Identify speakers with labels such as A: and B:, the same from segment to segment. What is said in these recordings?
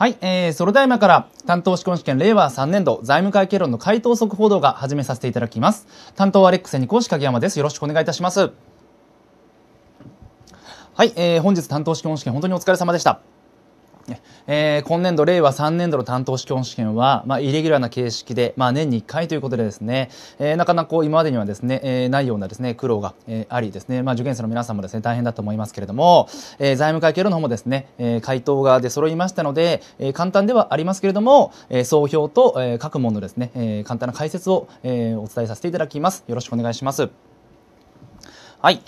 A: はい、えー、それでは今から担当試験試験令和3年度財務会計論の回答速報動画始めさせていただきます。担当はレックスに講師影山です。よろしくお願いいたします。はい、えー、本日担当試験試験本当にお疲れ様でした。えー、今年度、令和3年度の担当試験試験は、まあ、イレギュラーな形式で、まあ、年に1回ということでですね、えー、なかなか今までにはですね、えー、ないようなですね、苦労が、えー、ありですね、まあ、受験生の皆さんもですね、大変だと思いますけれども、えー、財務会計の方もですね、えー、回答が出揃いましたので、えー、簡単ではありますけれども、えー、総評と、えー、各問のですね、えー、簡単な解説を、えー、お伝えさせていただきます。よろしくお願います。はい。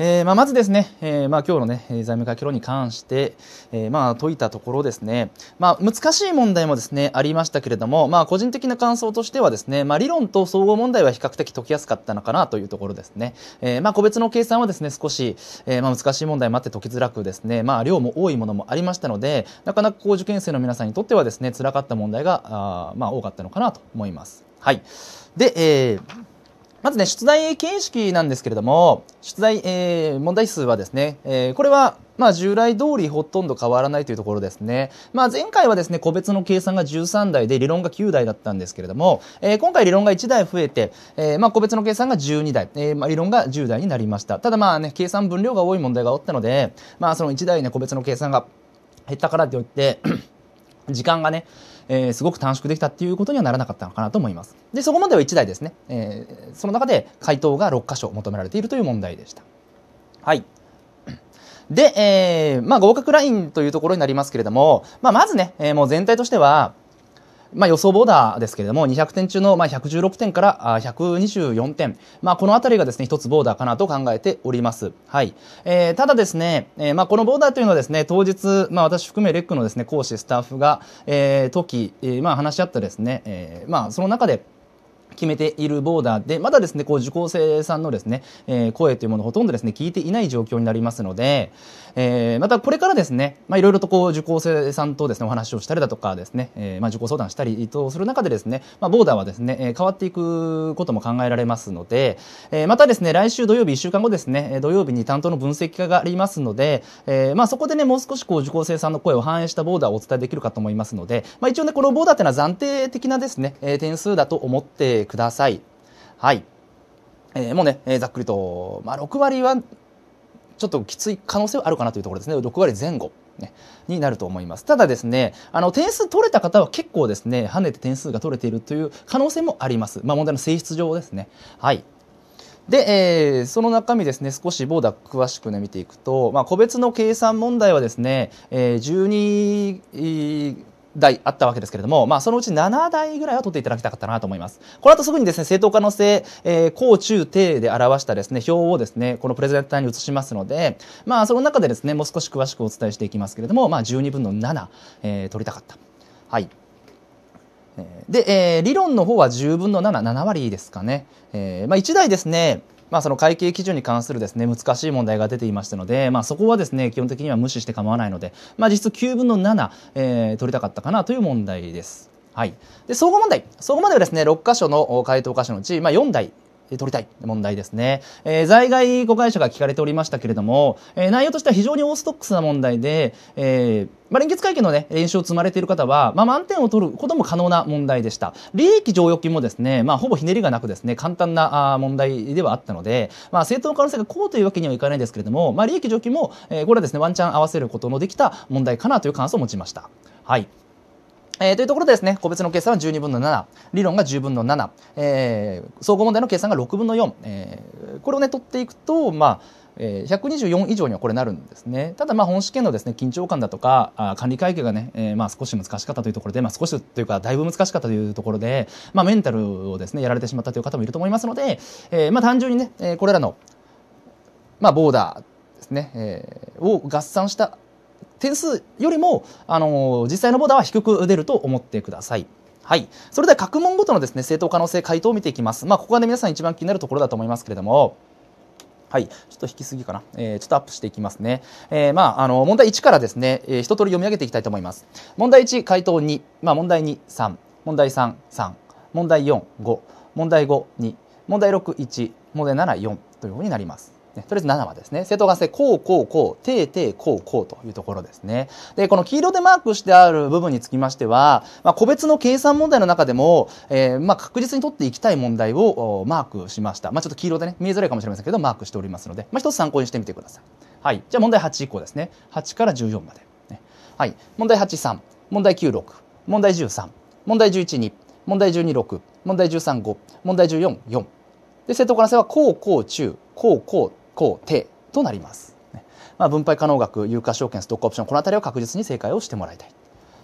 A: えー、まあ、まずですね、えー、まあ、今日のね、財務会議論に関して、えー、まあ、解いたところですね、まあ、難しい問題もですね、ありましたけれども、まあ、個人的な感想としてはですね、まあ、理論と総合問題は比較的解きやすかったのかなというところですね。えー、まあ、個別の計算はですね、少し、えー、まあ、難しい問題もあって解きづらくですね、まあ、量も多いものもありましたので、なかなかこう受験生の皆さんにとってはですね、辛かった問題が、あまあ、多かったのかなと思います。はい。で、えーまずね、出題形式なんですけれども、出題、えー、問題数はですね、えー、これは、まあ、従来通りほとんど変わらないというところですね。まあ、前回はですね、個別の計算が13台で、理論が9台だったんですけれども、えー、今回理論が1台増えて、えー、まあ、個別の計算が12台、えー、まあ、理論が10台になりました。ただまあね、計算分量が多い問題がおったので、まあ、その1台ね、個別の計算が減ったからといって 時間がね、えー、すごく短縮できたっていうことにはならなかったのかなと思います。で、そこまでは1台ですね。えー、その中で回答が6箇所求められているという問題でした。はい。で、えー、まあ合格ラインというところになりますけれども、まあまずね、えー、もう全体としては、まあ、予想ボーダーですけれども、200点中のまあ116点から124点、まあ、この辺りがですね、一つボーダーかなと考えております。はい。えー、ただですね、えー、まあ、このボーダーというのはですね、当日、まあ、私含めレックのですね、講師、スタッフが、えー、時、えー、まあ、話し合ったですね、えー、まあ、その中で、決めているボーダーで、まだですね、こう受講生さんのですね、えー、声というものをほとんどですね、聞いていない状況になりますので、えー、またこれからですね、まあいろいろとこう受講生さんとですね、お話をしたりだとかですね、えー、まあ受講相談したりとする中でですね、まあボーダーはですね、え変わっていくことも考えられますので、えー、またですね、来週土曜日1週間後ですね、土曜日に担当の分析家がありますので、えー、まあそこでね、もう少しこう受講生さんの声を反映したボーダーをお伝えできるかと思いますので、まあ一応ね、このボーダーっていうのは暫定的なですね、え点数だと思ってください。はい。えー、もうね、えー、ざっくりと、まあ、6割はちょっときつい可能性はあるかなというところですね。6割前後。ね、になると思います。ただですね、あの点数取れた方は結構ですね、跳ねて点数が取れているという可能性もあります。まあ、問題の性質上ですね。はい。で、えー、その中身ですね、少しボーダー詳しくね、見ていくと、まあ、個別の計算問題はですね、えー、12、台あったわけですけれども、まあ、そのうち7台ぐらいは取っていただきたかったなと思います。この後すぐにですね、正当可能性、えー、高中低で表したですね、表をですね、このプレゼンターに移しますので、まあ、その中でですね、もう少し詳しくお伝えしていきますけれども、まあ、12分の7、えー、取りたかった。はい。で、えー、理論の方は10分の7、7割ですかね。えー、まあ、1台ですね、まあ、その会計基準に関するですね難しい問題が出ていましたので、まあ、そこはですね基本的には無視して構わないので、まあ、実質9分の7、えー、取りたかったかなという問題です。はい、で総合問題、総合問題はですね6箇所の回答箇所のうち、まあ、4台取りたい問題ですね、えー、在外子会社が聞かれておりましたけれども、えー、内容としては非常にオーストックスな問題で、えーまあ、連結会見の、ね、練習を積まれている方は、まあ、満点を取ることも可能な問題でした利益剰余金もですね、まあ、ほぼひねりがなくですね簡単なあ問題ではあったので、まあ、正当の可能性がこうというわけにはいかないですけれども、まあ、利益剰余金も、えー、これはですねワンチャン合わせることのできた問題かなという感想を持ちました。はいえー、というところですね、個別の計算は12分の7、理論が10分の7、えー、総合問題の計算が6分の4、えー、これをね、取っていくと、まあ、え124以上にはこれなるんですね。ただ、まあ、本試験のですね、緊張感だとか、あ管理会計がね、えー、まあ、少し難しかったというところで、まあ、少しというか、だいぶ難しかったというところで、まあ、メンタルをですね、やられてしまったという方もいると思いますので、えー、まあ、単純にね、えー、これらの、まあ、ボーダーですね、えー、を合算した点数よりも、あの実際のボーダーは低く出ると思ってください。はい、それでは各問ごとのですね正当可能性回答を見ていきます。まあ、ここがね皆さん一番気になるところだと思いますけれども。はい、ちょっと引きすぎかな、えー、ちょっとアップしていきますね、えー、まあ、あの問題1からですね、えー、一通り読み上げていきたいと思います問題1回答2、まあ、問題23問題33問題45問題52問題61問題74というふうになりますとりあえず7番ですね。正当化性、こう、こう、こう、ていてい、こう、こうというところですね。で、この黄色でマークしてある部分につきましては、まあ、個別の計算問題の中でも、えー、まあ、確実に取っていきたい問題をマークしました。まあ、ちょっと黄色でね、見えづらいかもしれませんけど、マークしておりますので、まあ、一つ参考にしてみてください。はい。じゃあ問題8以降ですね。8から14まで。ね、はい。問題8、3。問題9、6。問題1 3。問題11、2。問題12、6。問題13、5。問題14、4。で、正当化性は、こう、こう、中、こう、こ公定となります。まあ、分配可能額、有価証券、ストックオプション、この辺りは確実に正解をしてもらいたい。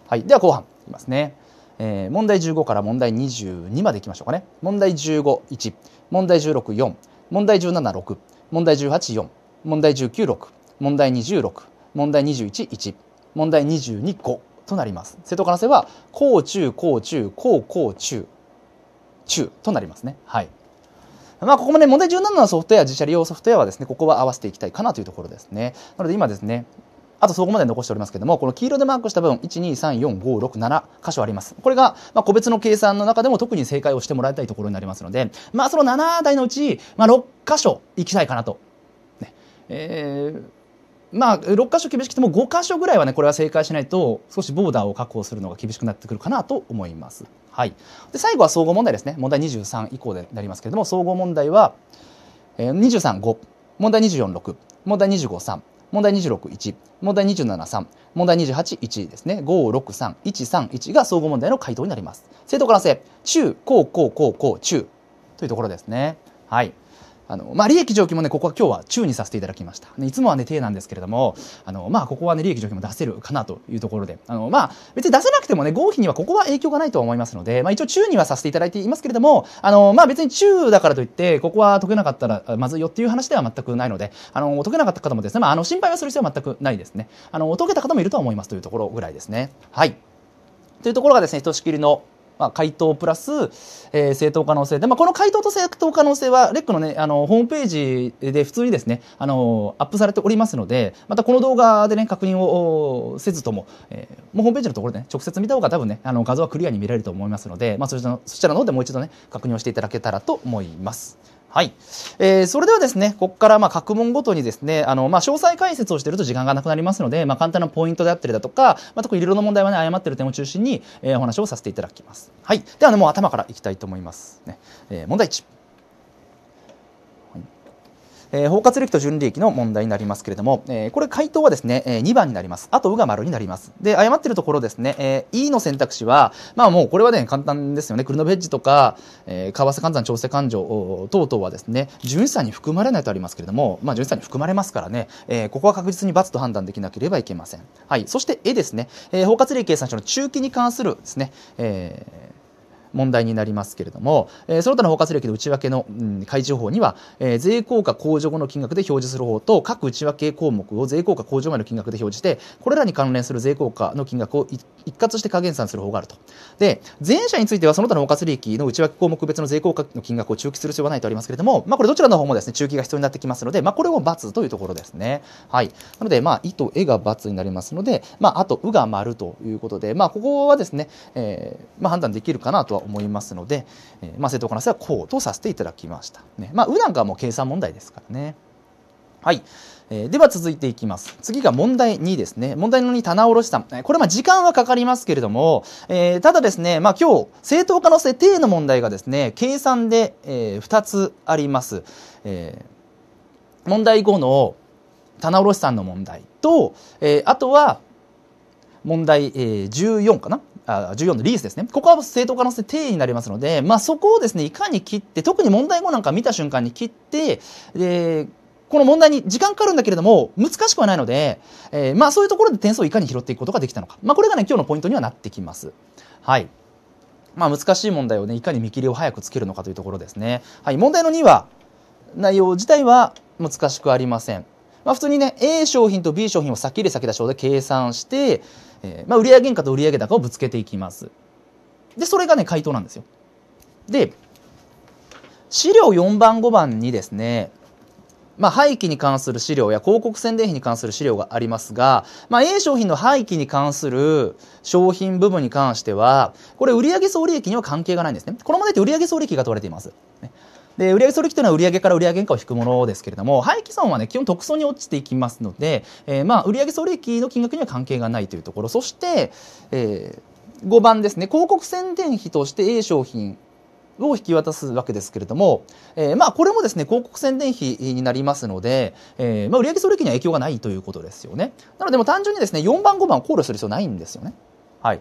A: はい、では後半いきますね。えー、問題15から問題22までいきましょうかね。問題15、1。問題16、4。問題17、6。問題18、4。問題19、6。問題26。問題21、1。問題22、5となります。正当可能性は、高中、高中、高高中、中となりますね。はい。まあ、ここもね、問題17のソフトウェア、自社利用ソフトウェアはですね、ここは合わせていきたいかなというところですね。なので今ですね、あとそこまで残しておりますけども、この黄色でマークした部分、1、2、3、4、5、6、7箇所あります。これが、まあ、個別の計算の中でも特に正解をしてもらいたいところになりますので、まあ、その7台のうち、まあ、6箇所行きたいかなと。ね、えーまあ、6箇所厳しくても5箇所ぐらいはねこれは正解しないと少しボーダーを確保するのが厳しくなってくるかなと思います。はい、で最後は総合問題ですね問題23以降でなりますけれども総合問題は、えー、235問題246問題253問題261問題273問題281ですね563131が総合問題の回答になります正答から性中高高高高中というところですねはいあの、まあ、利益上記もね、ここは今日は中にさせていただきました。ね、いつもはね、低なんですけれども、あの、まあ、ここはね、利益上記も出せるかなというところで、あの、まあ、別に出せなくてもね、合否にはここは影響がないと思いますので、まあ、一応中にはさせていただいていますけれども、あの、まあ、別に中だからといって、ここは解けなかったらまずいよっていう話では全くないので、あの、解けなかった方もですね、まあ、あの、心配はする必要は全くないですね。あの、解けた方もいるとは思いますというところぐらいですね。はい。というところがですね、ひとしきりのまあ、回答プラス、えー、正当可能性で、まあ、この回答と正当可能性はレックの,、ね、あのホームページで普通にですねあのアップされておりますのでまたこの動画でね確認をせずとも、えー、もうホームページのところで、ね、直接見た方が多分ねあの画像はクリアに見られると思いますので、まあ、そちらのそちらの方でもう一度ね確認をしていただけたらと思います。はい、えー、それではですねここからまあ各問ごとにですねあの、まあ、詳細解説をしていると時間がなくなりますので、まあ、簡単なポイントであったりだとか、まあ、特にいろいろな問題はね誤っている点を中心に、えー、お話をさせていただきます。はい、では、ね、もう頭からいきたいと思います、ねえー、問題1えー、包括利益と純利益の問題になりますけれども、えー、これ回答はですね、えー、2番になります。あと、うが丸になります。で、誤ってるところですね、えー、E の選択肢は、まあもうこれはね、簡単ですよね。クルノベッジとか、えー、為替換算調整勘定等々はですね、純資産に含まれないとありますけれども、まあ純資産に含まれますからね、えー、ここは確実に罰と判断できなければいけません。はい。そして、A ですね、えー、包括利益計算書の中期に関するですね、えー問題になりますけれども、えー、その他の包括利益の内訳の、うん、開示法には、えー、税効果控除後の金額で表示する方と各内訳項目を税効果控除前の金額で表示してこれらに関連する税効果の金額を一括して加減算する方があるとで前者についてはその他の包括利益の内訳項目別の税効果の金額を中期する必要はないとありますけれども、まあ、これどちらの方もですね中期が必要になってきますので、まあ、これを×というところですね。はい、なので、まあ、いとえが×になりますので、まあ、あとうが丸ということで、まあ、ここはですね、えーまあ、判断できるかなとは思いますので、えまあ、正当化の話はこうとさせていただきました。ねまあ、うなんかはもう計算問題ですからね。はい、えー、では続いていきます。次が問題2ですね。問題の2、棚卸し算。これ、ま時間はかかりますけれども、えー、ただですね、まあ、今日、正当化の性定の問題がですね、計算で、えー、2つあります。え問題5の棚卸し算の問題と、えあとは、問題、えー、14かなあ14のリースですね。ここは正当化の定義になりますので、まあ、そこをですね、いかに切って、特に問題後なんか見た瞬間に切って、で、この問題に時間かかるんだけれども、難しくはないので、えー、まあ、そういうところで点数をいかに拾っていくことができたのか。まあ、これがね、今日のポイントにはなってきます。はい。まあ、難しい問題をね、いかに見切りを早くつけるのかというところですね。はい。問題の2は、内容自体は難しくありません。まあ、普通にね、A 商品と B 商品を先入れ先出しで計算して、えー、まあ、売上原価と売上高をぶつけていきます。で、それがね、回答なんですよ。で、資料4番5番にですね、まあ、廃棄に関する資料や広告宣伝費に関する資料がありますが、まあ、A 商品の廃棄に関する商品部分に関しては、これ売上総利益には関係がないんですね。このまでって売上総利益が問われています。で売上総利益というのは売上から売上原価を引くものですけれども廃棄損はね基本特損に落ちていきますので、えー、まあ売上総利益の金額には関係がないというところそして、えー、5番ですね広告宣伝費として A 商品を引き渡すわけですけれども、えー、まあこれもですね広告宣伝費になりますので、えー、まあ売上総利益には影響がないということですよねなのでも単純にですね4番5番考慮する必要ないんですよねはい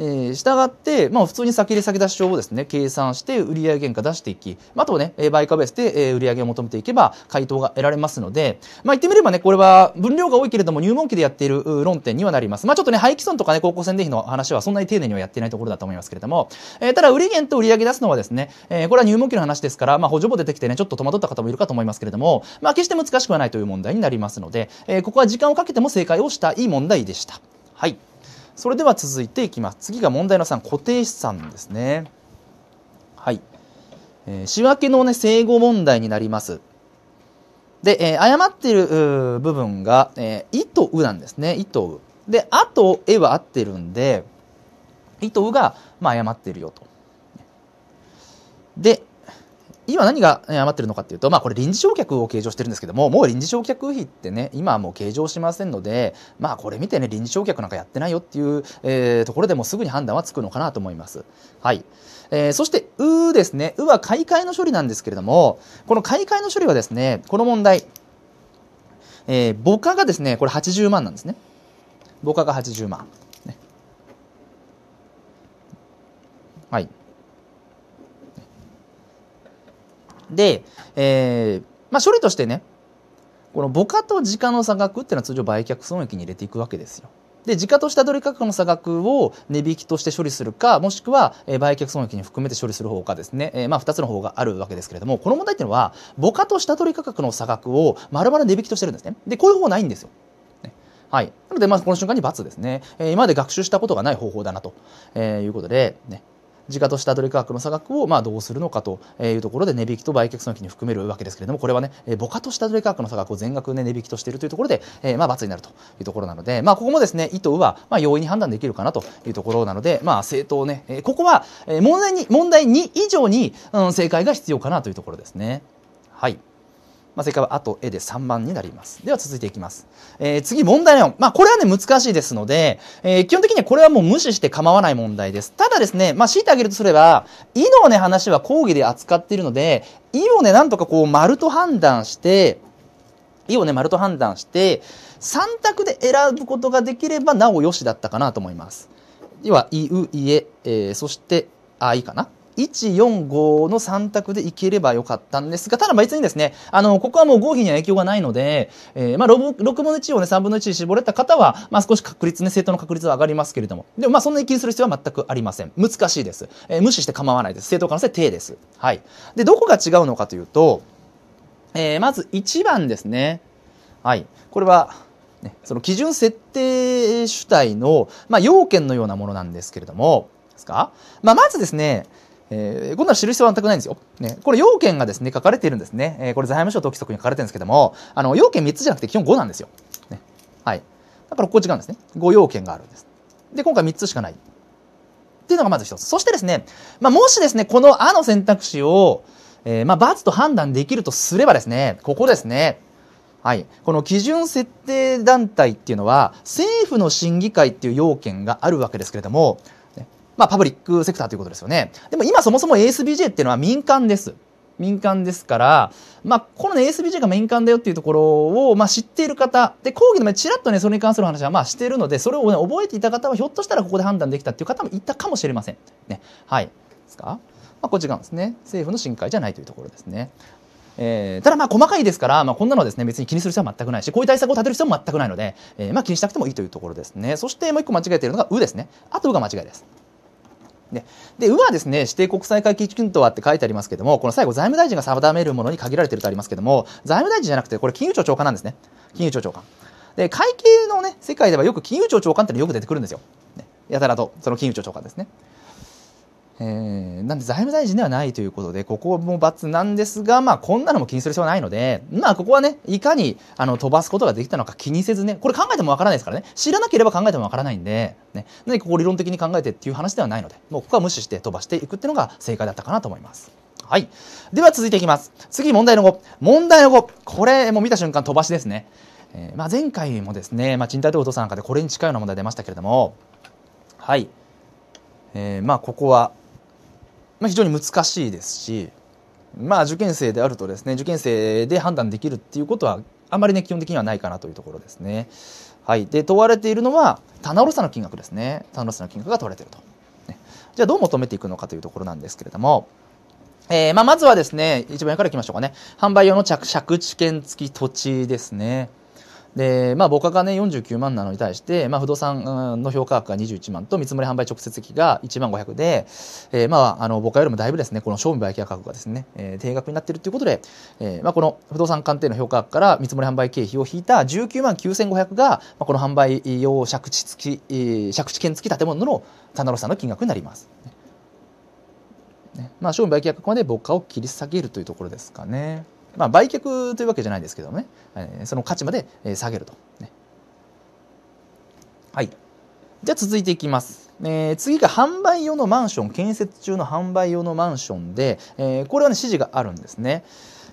A: えー、従って、まあ、普通に先入先出し帳をですね、計算して売上原価出していき、まあ、あとね、売価ベースで売上を求めていけば回答が得られますので、まあ、言ってみればね、これは分量が多いけれども入門期でやっている論点にはなります。まあ、ちょっとね、廃棄損とかね、高校宣伝費の話はそんなに丁寧にはやってないところだと思いますけれども、えー、ただ、売減と売上出すのはですね、えー、これは入門期の話ですから、まあ、補助簿出てきてね、ちょっと戸惑った方もいるかと思いますけれども、まあ、決して難しくはないという問題になりますので、えー、ここは時間をかけても正解をしたい問題でした。はい。それでは続いていきます次が問題の3固定資産ですねはい、えー、仕分けのね正誤問題になりますで、えー、誤っている部分が「えー、と「う」なんですね「い」と「う」で「あ」と「え」は合ってるんで「い」と「う」が、まあ、誤っているよとで、今何が余ってるのかっていうと、まあこれ臨時償却を計上してるんですけども、もう臨時償却費ってね、今はもう計上しませんので、まあこれ見てね、臨時償却なんかやってないよっていう、えー、ところでもすぐに判断はつくのかなと思います。はい。えー、そして、うですね。うは買い替えの処理なんですけれども、この買い替えの処理はですね、この問題、えー、母価がですね、これ80万なんですね。母価が80万。ね、はい。で、えー、まあ、処理としてね、この母価と時価の差額っていうのは通常売却損益に入れていくわけですよ。で、時価と下取り価格の差額を値引きとして処理するか、もしくは、え売却損益に含めて処理する方かですね、えー、まあ、2つの方があるわけですけれども、この問題っていうのは、母価と下取り価格の差額を丸々値引きとしてるんですね。で、こういう方法ないんですよ。ね、はい。なので、まあ、この瞬間に×ですね。えー、今まで学習したことがない方法だなと、えいうことで、ね、自家としたアド価格の差額をまあどうするのかというところで値引きと売却損益に含めるわけですけれどもこれはね母価としたアド価格の差額を全額、ね、値引きとしているというところで、えまあ罰になるというところなので、まあ、ここもですね意図はまあ容易に判断できるかなというところなので、まあ、正当ね、えここは問題に問題2以上に、うん、正解が必要かなというところですね。はいまあ、正解はあと絵で3番になります。では続いていきます。えー、次、問題4。まあ、これはね、難しいですので、えー、基本的にはこれはもう無視して構わない問題です。ただですね、まあ、強いてあげるとすれば、意のね、話は講義で扱っているので、意をね、なんとかこう、丸と判断して、意をね、丸と判断して、3択で選ぶことができれば、なおよしだったかなと思います。要は、い、う、いえ、えー、そして、あ、いいかな。145の3択でいければよかったんですが、ただ別にですね、あの、ここはもう合否には影響がないので、えー、まあ6、分の1をね、3分の1に絞れた方は、まあ少し確率ね、の確率は上がりますけれども、でもまあそんなに気にする必要は全くありません。難しいです。えー、無視して構わないです。正当可能性低です。はい。で、どこが違うのかというと、えー、まず1番ですね。はい。これは、ね、その基準設定主体の、まあ、要件のようなものなんですけれども、ですかまあ、まずですね、えー、こんなの知る必要は全くないんですよ。ね、これ要件がですね、書かれているんですね。えー、これ財務省登記則に書かれてるんですけども、あの、要件3つじゃなくて基本5なんですよ。ね、はい。だからここ違うんですね。5要件があるんです。で、今回3つしかない。っていうのがまず一つ。そしてですね、まあ、もしですね、このあの選択肢を、えー、まあ、×と判断できるとすればですね、ここですね、はい、この基準設定団体っていうのは政府の審議会っていう要件があるわけですけれどもまあ、パブリックセクターということですよね。でも今そもそも ASBJ っていうのは民間です。民間ですから、まあ、この、ね、ASBJ が民間だよっていうところを、まあ、知っている方、で、講義の前、ちらっとね、それに関する話は、まあ、しているので、それを、ね、覚えていた方は、ひょっとしたらここで判断できたっていう方もいたかもしれません。ね。はい。ですかまあ、こっち側ですね。政府の心配じゃないというところですね。えー、ただまあ細かいですから、まあ、こんなのはですね別に気にする必要は全くないしこういう対策を立てる必要も全くないので、えー、まあ気にしなくてもいいというところですねそしてもう一個間違えているのが「う」ですねあと「う」が間違いですね、で、うはですね、指定国際会計金とはって書いてありますけども、この最後、財務大臣が定めるものに限られてるとありますけども、財務大臣じゃなくて、これ、金融庁長官なんですね。金融庁長官。で、会計のね、世界ではよく金融庁長官ってのよく出てくるんですよ。ね、やたらと、その金融庁長官ですね。えー、なんで財務大臣ではないということで、ここも罰なんですが、まあ、こんなのも気にする必要はないので、まあ、ここはね、いかにあの飛ばすことができたのか気にせずね、これ考えてもわからないですからね、知らなければ考えてもわからないんで、ね、何ここ理論的に考えてっていう話ではないので、もうここは無視して飛ばしていくっていうのが正解だったかなと思います。はい。では続いていきます。次、問題の5。問題の5。これ、もう見た瞬間飛ばしですね。えー、まあ、前回もですね、まあ、賃貸と不動産なんかでこれに近いような問題出ましたけれども、はい。えー、まあ、ここは、まあ、非常に難しいですし、まあ、受験生であるとですね受験生で判断できるっていうことはあまりね基本的にはないかなというところですね。はい、で問われているのは棚卸さの金額ですね棚卸さの金額が問われていると、ね、じゃあどう求めていくのかというところなんですけれども、えーまあ、まずはですね一番上からいきましょうかね販売用の着借地権付き土地ですねで、まあ、母価がね49万なのに対して、まあ、不動産の評価額が21万と見積もり販売直接費が1万500で、えー、まあ、あの母価よりもだいぶですねこの商味売却額がですね、えー、定額になっているということで、えーまあ、この不動産鑑定の評価額から見積もり販売経費を引いた19万9500が、まあ、この販売用借地付き、えー、借地権付き建物の棚卸さんの金額になります。ね、まあ、商品売却額まで母価を切り下げるというところですかね。まあ、売却というわけじゃないですけどもね、えー、その価値まで下げると、ね、はいじゃあ続いていきます。えー、次が販売用のマンション、建設中の販売用のマンションで、えー、これはね、指示があるんですね。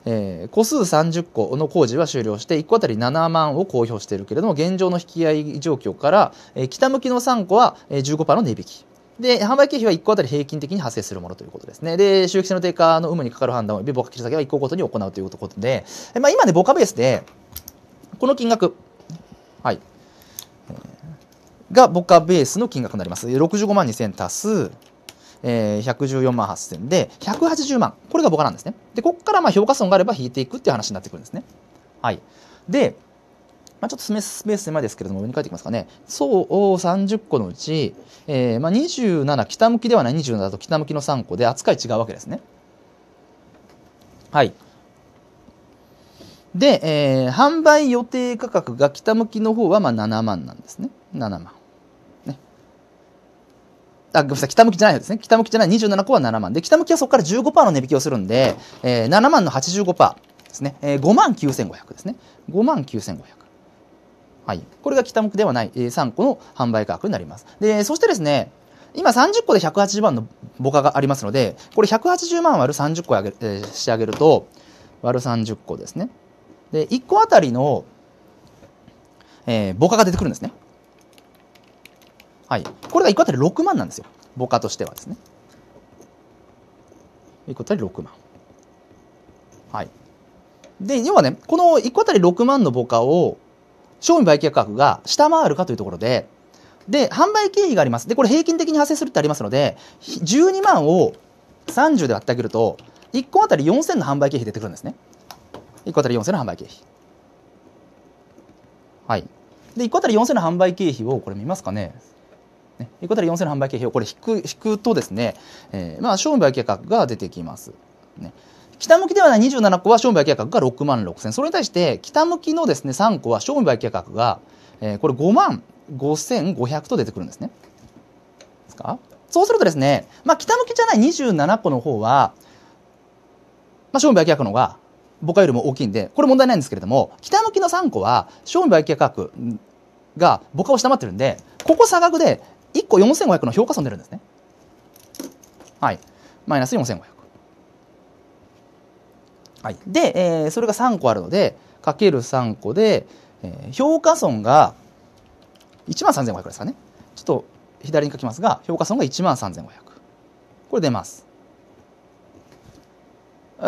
A: えー、個数30個の工事は終了して1個あたり7万を公表しているけれども現状の引き合い状況から、えー、北向きの3個は15%の値引きで、販売経費は1個あたり平均的に発生するものということですね。で、収益性の低下の有無にかかる判断を、ボ価切り下げは1個ごとに行うということで、まあ、今ね、ボ価ベースで、この金額、はい、がボ価ベースの金額になります。65万2000足す、えー、114万8000で、180万、これがボ価なんですね。で、ここからまあ評価損があれば引いていくっていう話になってくるんですね。はい。で、まあ、ちょっとスペース狭いですけれども、上に書いていきますかね。層を30個のうち、えー、まあ、27、北向きではない27だと北向きの3個で扱い違うわけですね。はい。で、えー、販売予定価格が北向きの方はまあ7万なんですね。7万。ね。あ、ごめんなさい、北向きじゃないですね。北向きじゃない27個は7万。で、北向きはそこから15%の値引きをするんで、えー、7万の85%ですね。えー、5万9500ですね。5万9500。はい、これが北向きではない、えー、3個の販売価格になります。でそしてですね今30個で180万の母価がありますのでこれ180万割る30個あげ、えー、してあげると割る30個ですねで1個あたりの、えー、母価が出てくるんですねはいこれが1個あたり6万なんですよ母価としてはですね1個あたり6万はいで要はねこの1個あたり6万の母価を商味売却額が下回るかというところで、で、販売経費があります。で、これ平均的に発生するってありますので、12万を30で割ってあげると、1個あたり4000の販売経費出てくるんですね。1個あたり4000の販売経費。はい。で、1個あたり4000の販売経費を、これ見ますかね。ね1個あたり4000の販売経費をこれ引く引くとですね、えー、まあ、商味売却額が出てきます。ね、北向きではない27個は商務売却額が6万6000それに対して北向きのですね3個は商務売却額が、えー、これ5万5500と出てくるんですね。ですかそうするとですね、まあ、北向きじゃない27個の方は、まあ、商務売却のが僕よりも大きいんでこれ問題ないんですけれども北向きの3個は商務売却額が僕を下回ってるんでここ差額で1個4500の評価損出るんですね。はい、マイナス4500。はい、で、えー、それが3個あるのでかける3個で、えー、評価損が1万3500ですかねちょっと左に書きますが評価損が1万3500これ出ます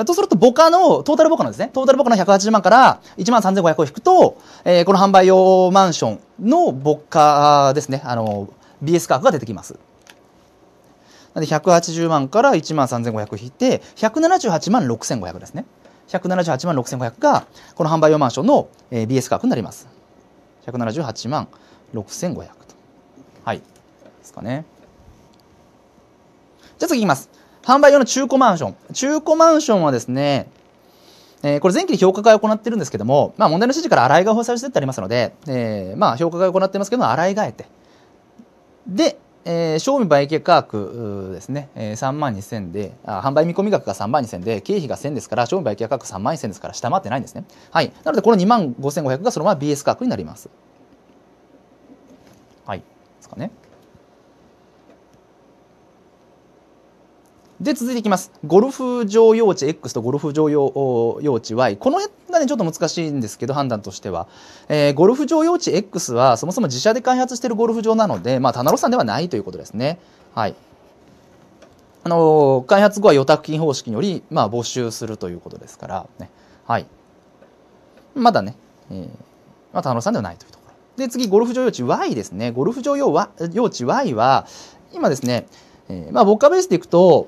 A: とすると、ボ価の、トータルボ価のですね、トータルボ価の180万から1万3500を引くと、えー、この販売用マンションのボ価ですね、あの、BS 価格が出てきます。なんで、180万から1万3500引いて、178万6500ですね。178万6500がこの販売用マンションの BS 価格になります。178万6500と。はい。ですかね。じゃあ次いきます。販売用の中古マンション。中古マンションはですね、えー、これ前期で評価会を行ってるんですけども、まあ問題の指示から洗い替えをさしてってありますので、えー、まあ評価会を行ってますけども、洗い替えて。で、えー、賞味売却価格ですね、えー、3万2000であ、販売見込み額が3万2000で、経費が1000ですから、賞味売却価格3万2000ですから、下回ってないんですね。はい。なので、この2万5500がそのまま BS 価格になります。はい。ですかね。で続いていきますゴルフ場用地 X とゴルフ場用用地 Y この辺がねちょっと難しいんですけど判断としては、えー、ゴルフ場用地 X はそもそも自社で開発しているゴルフ場なので、まあ、棚卸さんではないということですね。はいあのー、開発後は予託金方式により、まあ、募集するということですから、ねはい、まだね、えーまあ、棚卸さんではないというところで次ゴルフ場用地 Y ですねゴルフ場用用地 Y は今ですね、えーまあ、ボッカベースでいくと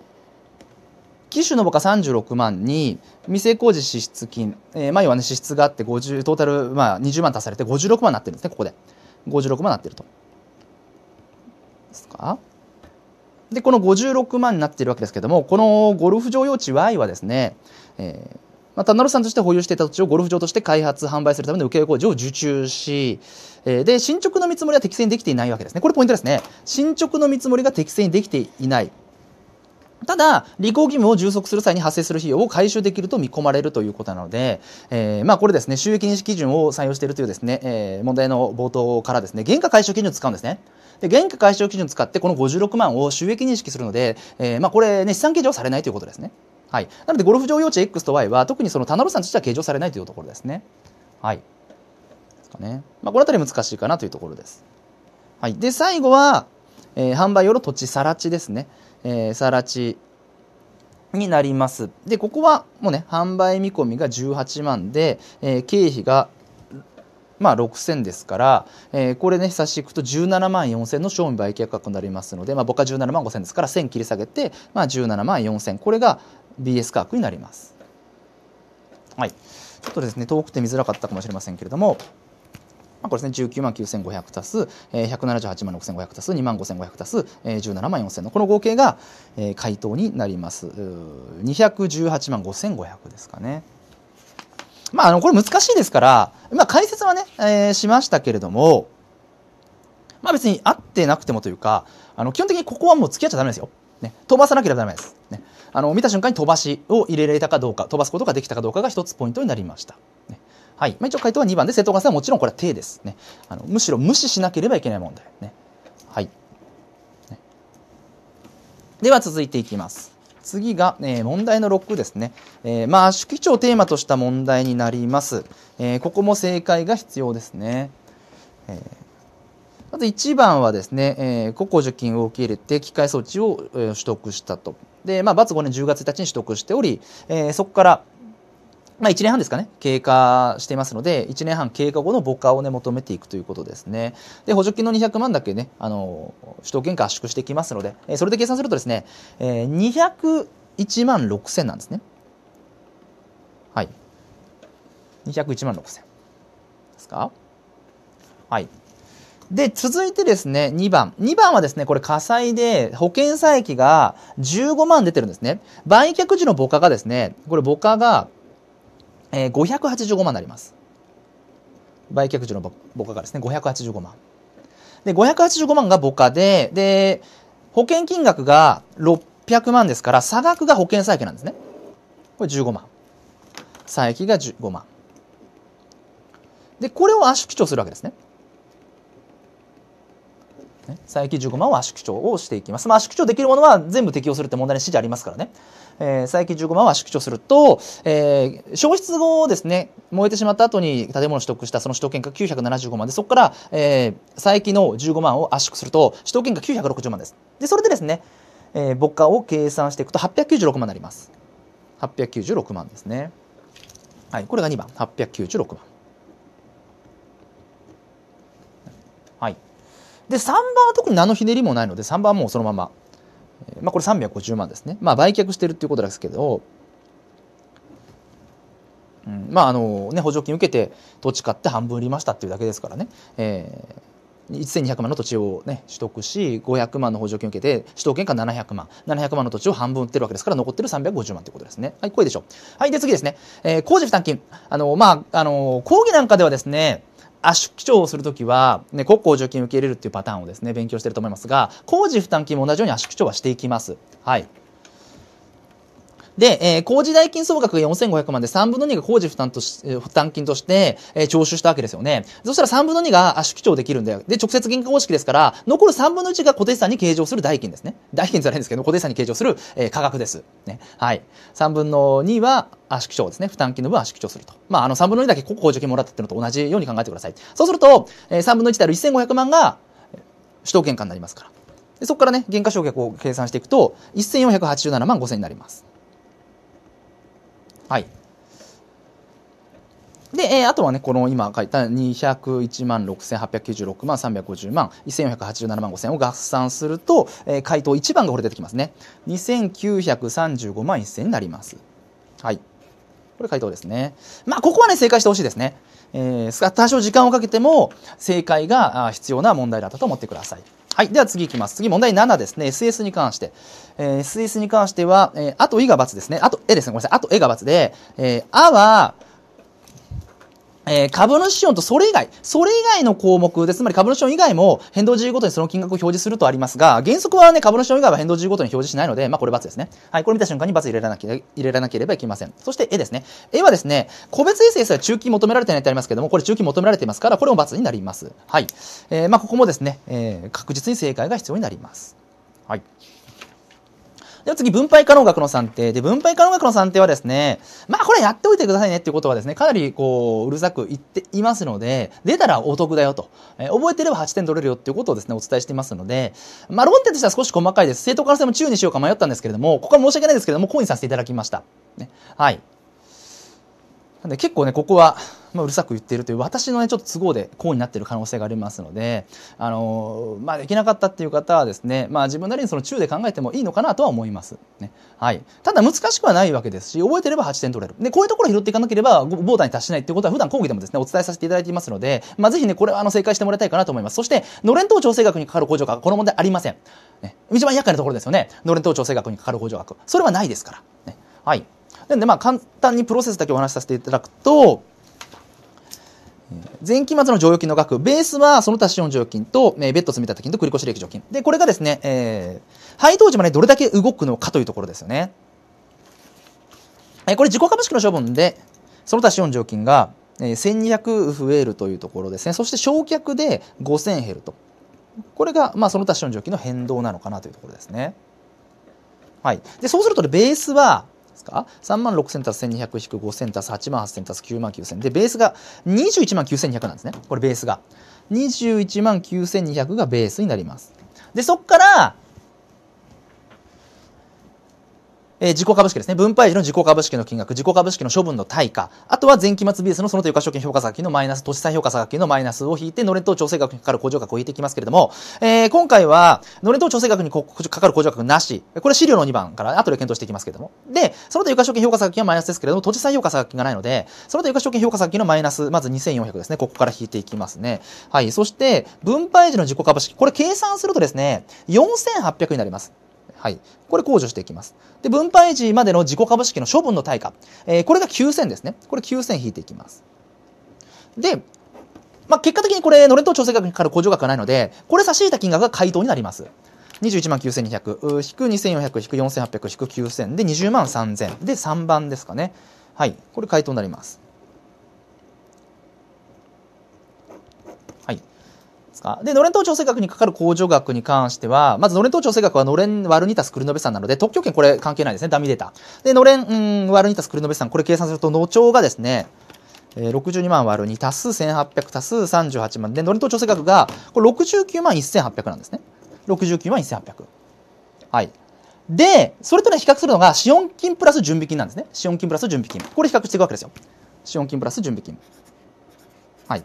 A: 機種のほか36万に未成工事支出金、えー、はね支出があって50トータルまあ20万足されて56万になってるんですねここで56万なってると。ですかでこの56万になってるわけですけどもこのゴルフ場用地 Y はですね、えーまあ、田中さんとして保有していた土地をゴルフ場として開発販売するための請負工事を受注し、えー、で進捗の見積もりは適正にできていないわけですねこれポイントですね進捗の見積もりが適正にできていないただ、履行義務を充足する際に発生する費用を回収できると見込まれるということなので、えー、まあこれですね、収益認識基準を採用しているというですね、えー、問題の冒頭からですね、原価回収基準を使うんですね。で、原価回収基準を使ってこの56万を収益認識するので、えー、まあこれね、資産計上されないということですね。はい。なので、ゴルフ場用地 X と Y は特にその田辺さんとしては計上されないというところですね。はい。ですかね。まあこのたり難しいかなというところです。はい。で、最後は、えー、販売用の土地さら地ですね。えー、更地になります。で、ここはもうね、販売見込みが18万で、えー、経費がまあ、6000ですから、えー、これね差し引くと17万4000の賞味売却額になりますので、まあ、僕は17万5000ですから1000切り下げて、まあ、17万4000これが BS 価格になります。はい、ちょっとですね遠くて見づらかったかもしれませんけれどもまあ、これですね19万9500足す、えー、178万6500足す2万5500足す、えー、17万4000のこの合計が、えー、回答になります218万5500ですかね。まあ、あのこれ難しいですから、まあ、解説はね、えー、しましたけれども、まあ、別に合ってなくてもというかあの基本的にここはもう付き合っちゃだめですよ。ね、飛ばさなければダメです、ね、あの見た瞬間に飛ばしを入れられたかどうか飛ばすことができたかどうかが一つポイントになりました、ね、はい。まあ、一応回答は2番で、正当化性はもちろんこれは定ですね。あのむしろ無視しなければいけない問題ね。はい。ね、では続いていきます。次が、えー、問題の6ですね。えー、まあ、宿基をテーマとした問題になります。えー、ここも正解が必要ですね。えーまず1番はですね、えー、個々受金を受け入れて機械装置を、えー、取得したと。で、まあ、罰5年10月1日に取得しており、えー、そこからまあ、1年半ですかね、経過していますので、1年半経過後の母価をね、求めていくということですね。で、補助金の200万だけね、あの、首都圏化圧縮してきますので、えそれで計算するとですね、えー、201万6千なんですね。はい。201万6千ですかはい。で、続いてですね、2番。2番はですね、これ火災で保険差益が15万出てるんですね。売却時の母価がですね、これ母価がえ585万になります売却時の母価がですね585万で585万が母価でで保険金額が600万ですから差額が保険債権なんですねこれ15万債益が15万でこれを圧縮調するわけですねね、最益15万は縮小をしていきます。まあ、縮小できるものは全部適用するって問題の指示ありますからね。えー、最益15万は縮小すると、えー、消失後ですね、燃えてしまった後に建物を取得したその首都圏価975万で、そこから、えー、最益の15万を圧縮すると、首都圏価960万です。で、それでですね、えー、母価を計算していくと896万になります。896万ですね。はい、これが2番、896万。はい。で3番は特に何のひねりもないので3番はもうそのまま、まあ、これ350万ですね、まあ、売却してるっていうことですけど、うん、まああのね補助金受けて土地買って半分売りましたっていうだけですからね、えー、1200万の土地を、ね、取得し500万の補助金を受けて首都圏か700万700万の土地を半分売ってるわけですから残ってる350万ということですねはいこれでしょはいで次ですね、えー、工事負担金あのまああの講義なんかではですね圧縮基調をするときは、ね、国交助金受け入れるっていうパターンをですね、勉強してると思いますが、工事負担金も同じように圧縮基調はしていきます。はい。で、えー、工事代金総額が4500万で3分の2が工事負担とし、負担金として、えー、徴収したわけですよね。そしたら3分の2が圧縮調できるんだよ。で、直接銀行方式ですから、残る3分の1が固定資産に計上する代金ですね。代金じゃないんですけど、固定資産に計上する、えー、価格です。ね。はい。3分の2は圧縮調ですね。負担金の分圧縮調すると。まあ、あの3分の2だけ補助金もらったっていうのと同じように考えてください。そうすると、えー、3分の1である1500万が首都圏価になりますから。でそこからね、減価償却を計算していくと、1487万5000になります。はい。で、えー、あとはね、この今書いた201万6896万350万1487万5000を合算すると、えー、回答1番がこれ出てきますね。2935万1000になります。はい。これ回答ですね。まあ、ここはね、正解してほしいですね。えー、多少時間をかけても正解が必要な問題だったと思ってください。はい、では次いきます。次問題7ですね。SS に関して。えー、SS に関しては、えー、あといが×ですね。あとえですね。ごめんなさい。あとえが×で、えー、あは、えー、株主資本とそれ以外、それ以外の項目で、つまり株主資本以外も変動自由ごとにその金額を表示するとありますが、原則はね、株主資本以外は変動自由ごとに表示しないので、まあこれ×ですね。はい、これ見た瞬間に×入れらな入れらなければいけません。そして A ですね。A はですね、個別衛星すら中期求められてないってありますけども、これ中期求められていますから、これも×になります。はい。えー、まあここもですね、えー、確実に正解が必要になります。はい。では次、分配可能額の算定。で、分配可能額の算定はですね、まあこれやっておいてくださいねっていうことはですね、かなりこう、うるさく言っていますので、出たらお得だよと。えー、覚えてれば8点取れるよっていうことをですね、お伝えしていますので、まあ論点としては少し細かいです。正当化性も中にしようか迷ったんですけれども、ここは申し訳ないですけれども、コインさせていただきました。ね、はい。なんで結構ね、ここは、まあ、うるさく言っているという、私のね、ちょっと都合でこうになっている可能性がありますので、あのー、まあ、できなかったっていう方はですね、まあ、自分なりにその中で考えてもいいのかなとは思います。ね。はい。ただ難しくはないわけですし、覚えてれば8点取れる。で、こういうところを拾っていかなければ、ボーダーに達しないっていうことは、普段講義でもですね、お伝えさせていただいていますので、まあ、ぜひね、これはあの、正解してもらいたいかなと思います。そして、のれん等調整学にかかる工場学、この問題ありません。ね。一番厄介なところですよね。のれん等調整学にかかる工場学。それはないですから。ね。はい。なでまあ簡単にプロセスだけお話しさせていただくと、前期末の剰余金の額、ベースはその他資本剰余金と、えー、別途積立て金と繰越利益剰金。で、これがですね、えー、配当時までどれだけ動くのかというところですよね。えー、これ自己株式の処分で、その他資本剰金が、えー、1200増えるというところですね。そして焼却で5000減ると。これが、まあ、その他資本剰金の変動なのかなというところですね。はい。で、そうすると、ね、ベースは、ですか3万6000たす1200引く5000たす8万8000たす9万9000でベースが21万9200なんですねこれベースが21万9200がベースになりますでそっからえー、自己株式ですね。分配時の自己株式の金額、自己株式の処分の対価、あとは前期末ビースのその他床証券評価差金のマイナス、都市再評価差金のマイナスを引いて、のれん等調整額にかかる工場額を引いていきますけれども、えー、今回は、のれん等調整額にかかる工場額なし、これ資料の2番から後で検討していきますけれども、で、その他床証券評価差金はマイナスですけれども、都市再評価差金がないので、その他床証券評価差金のマイナス、まず2400ですね。ここから引いていきますね。はい。そして、分配時の自己株式、これ計算するとですね、4800になります。はい、これ控除していきますで分配時までの自己株式の処分の対価、えー、これが9000ですねこれ9000引いていきますで、まあ、結果的にこれのれんと調整額から控除額がないのでこれ差し引いた金額が回答になります21万9200引く2400引く4800引く9000で20万3000で3番ですかねはいこれ回答になりますですか。で、のれん統調整額にかかる控除額に関しては、まずのれん統調整額はのれん割るにたすくるのべんなので、特許権これ関係ないですね。ダミーデータ。で、のれん、割るにたすくるのべん、これ計算すると、農帳がですね、えー、62万割る2たす1800たす38万で、のれん統調整額が、これ69万1800なんですね。69万1800。はい。で、それとね、比較するのが、資本金プラス準備金なんですね。資本金プラス準備金。これ比較していくわけですよ。資本金プラス準備金。はい。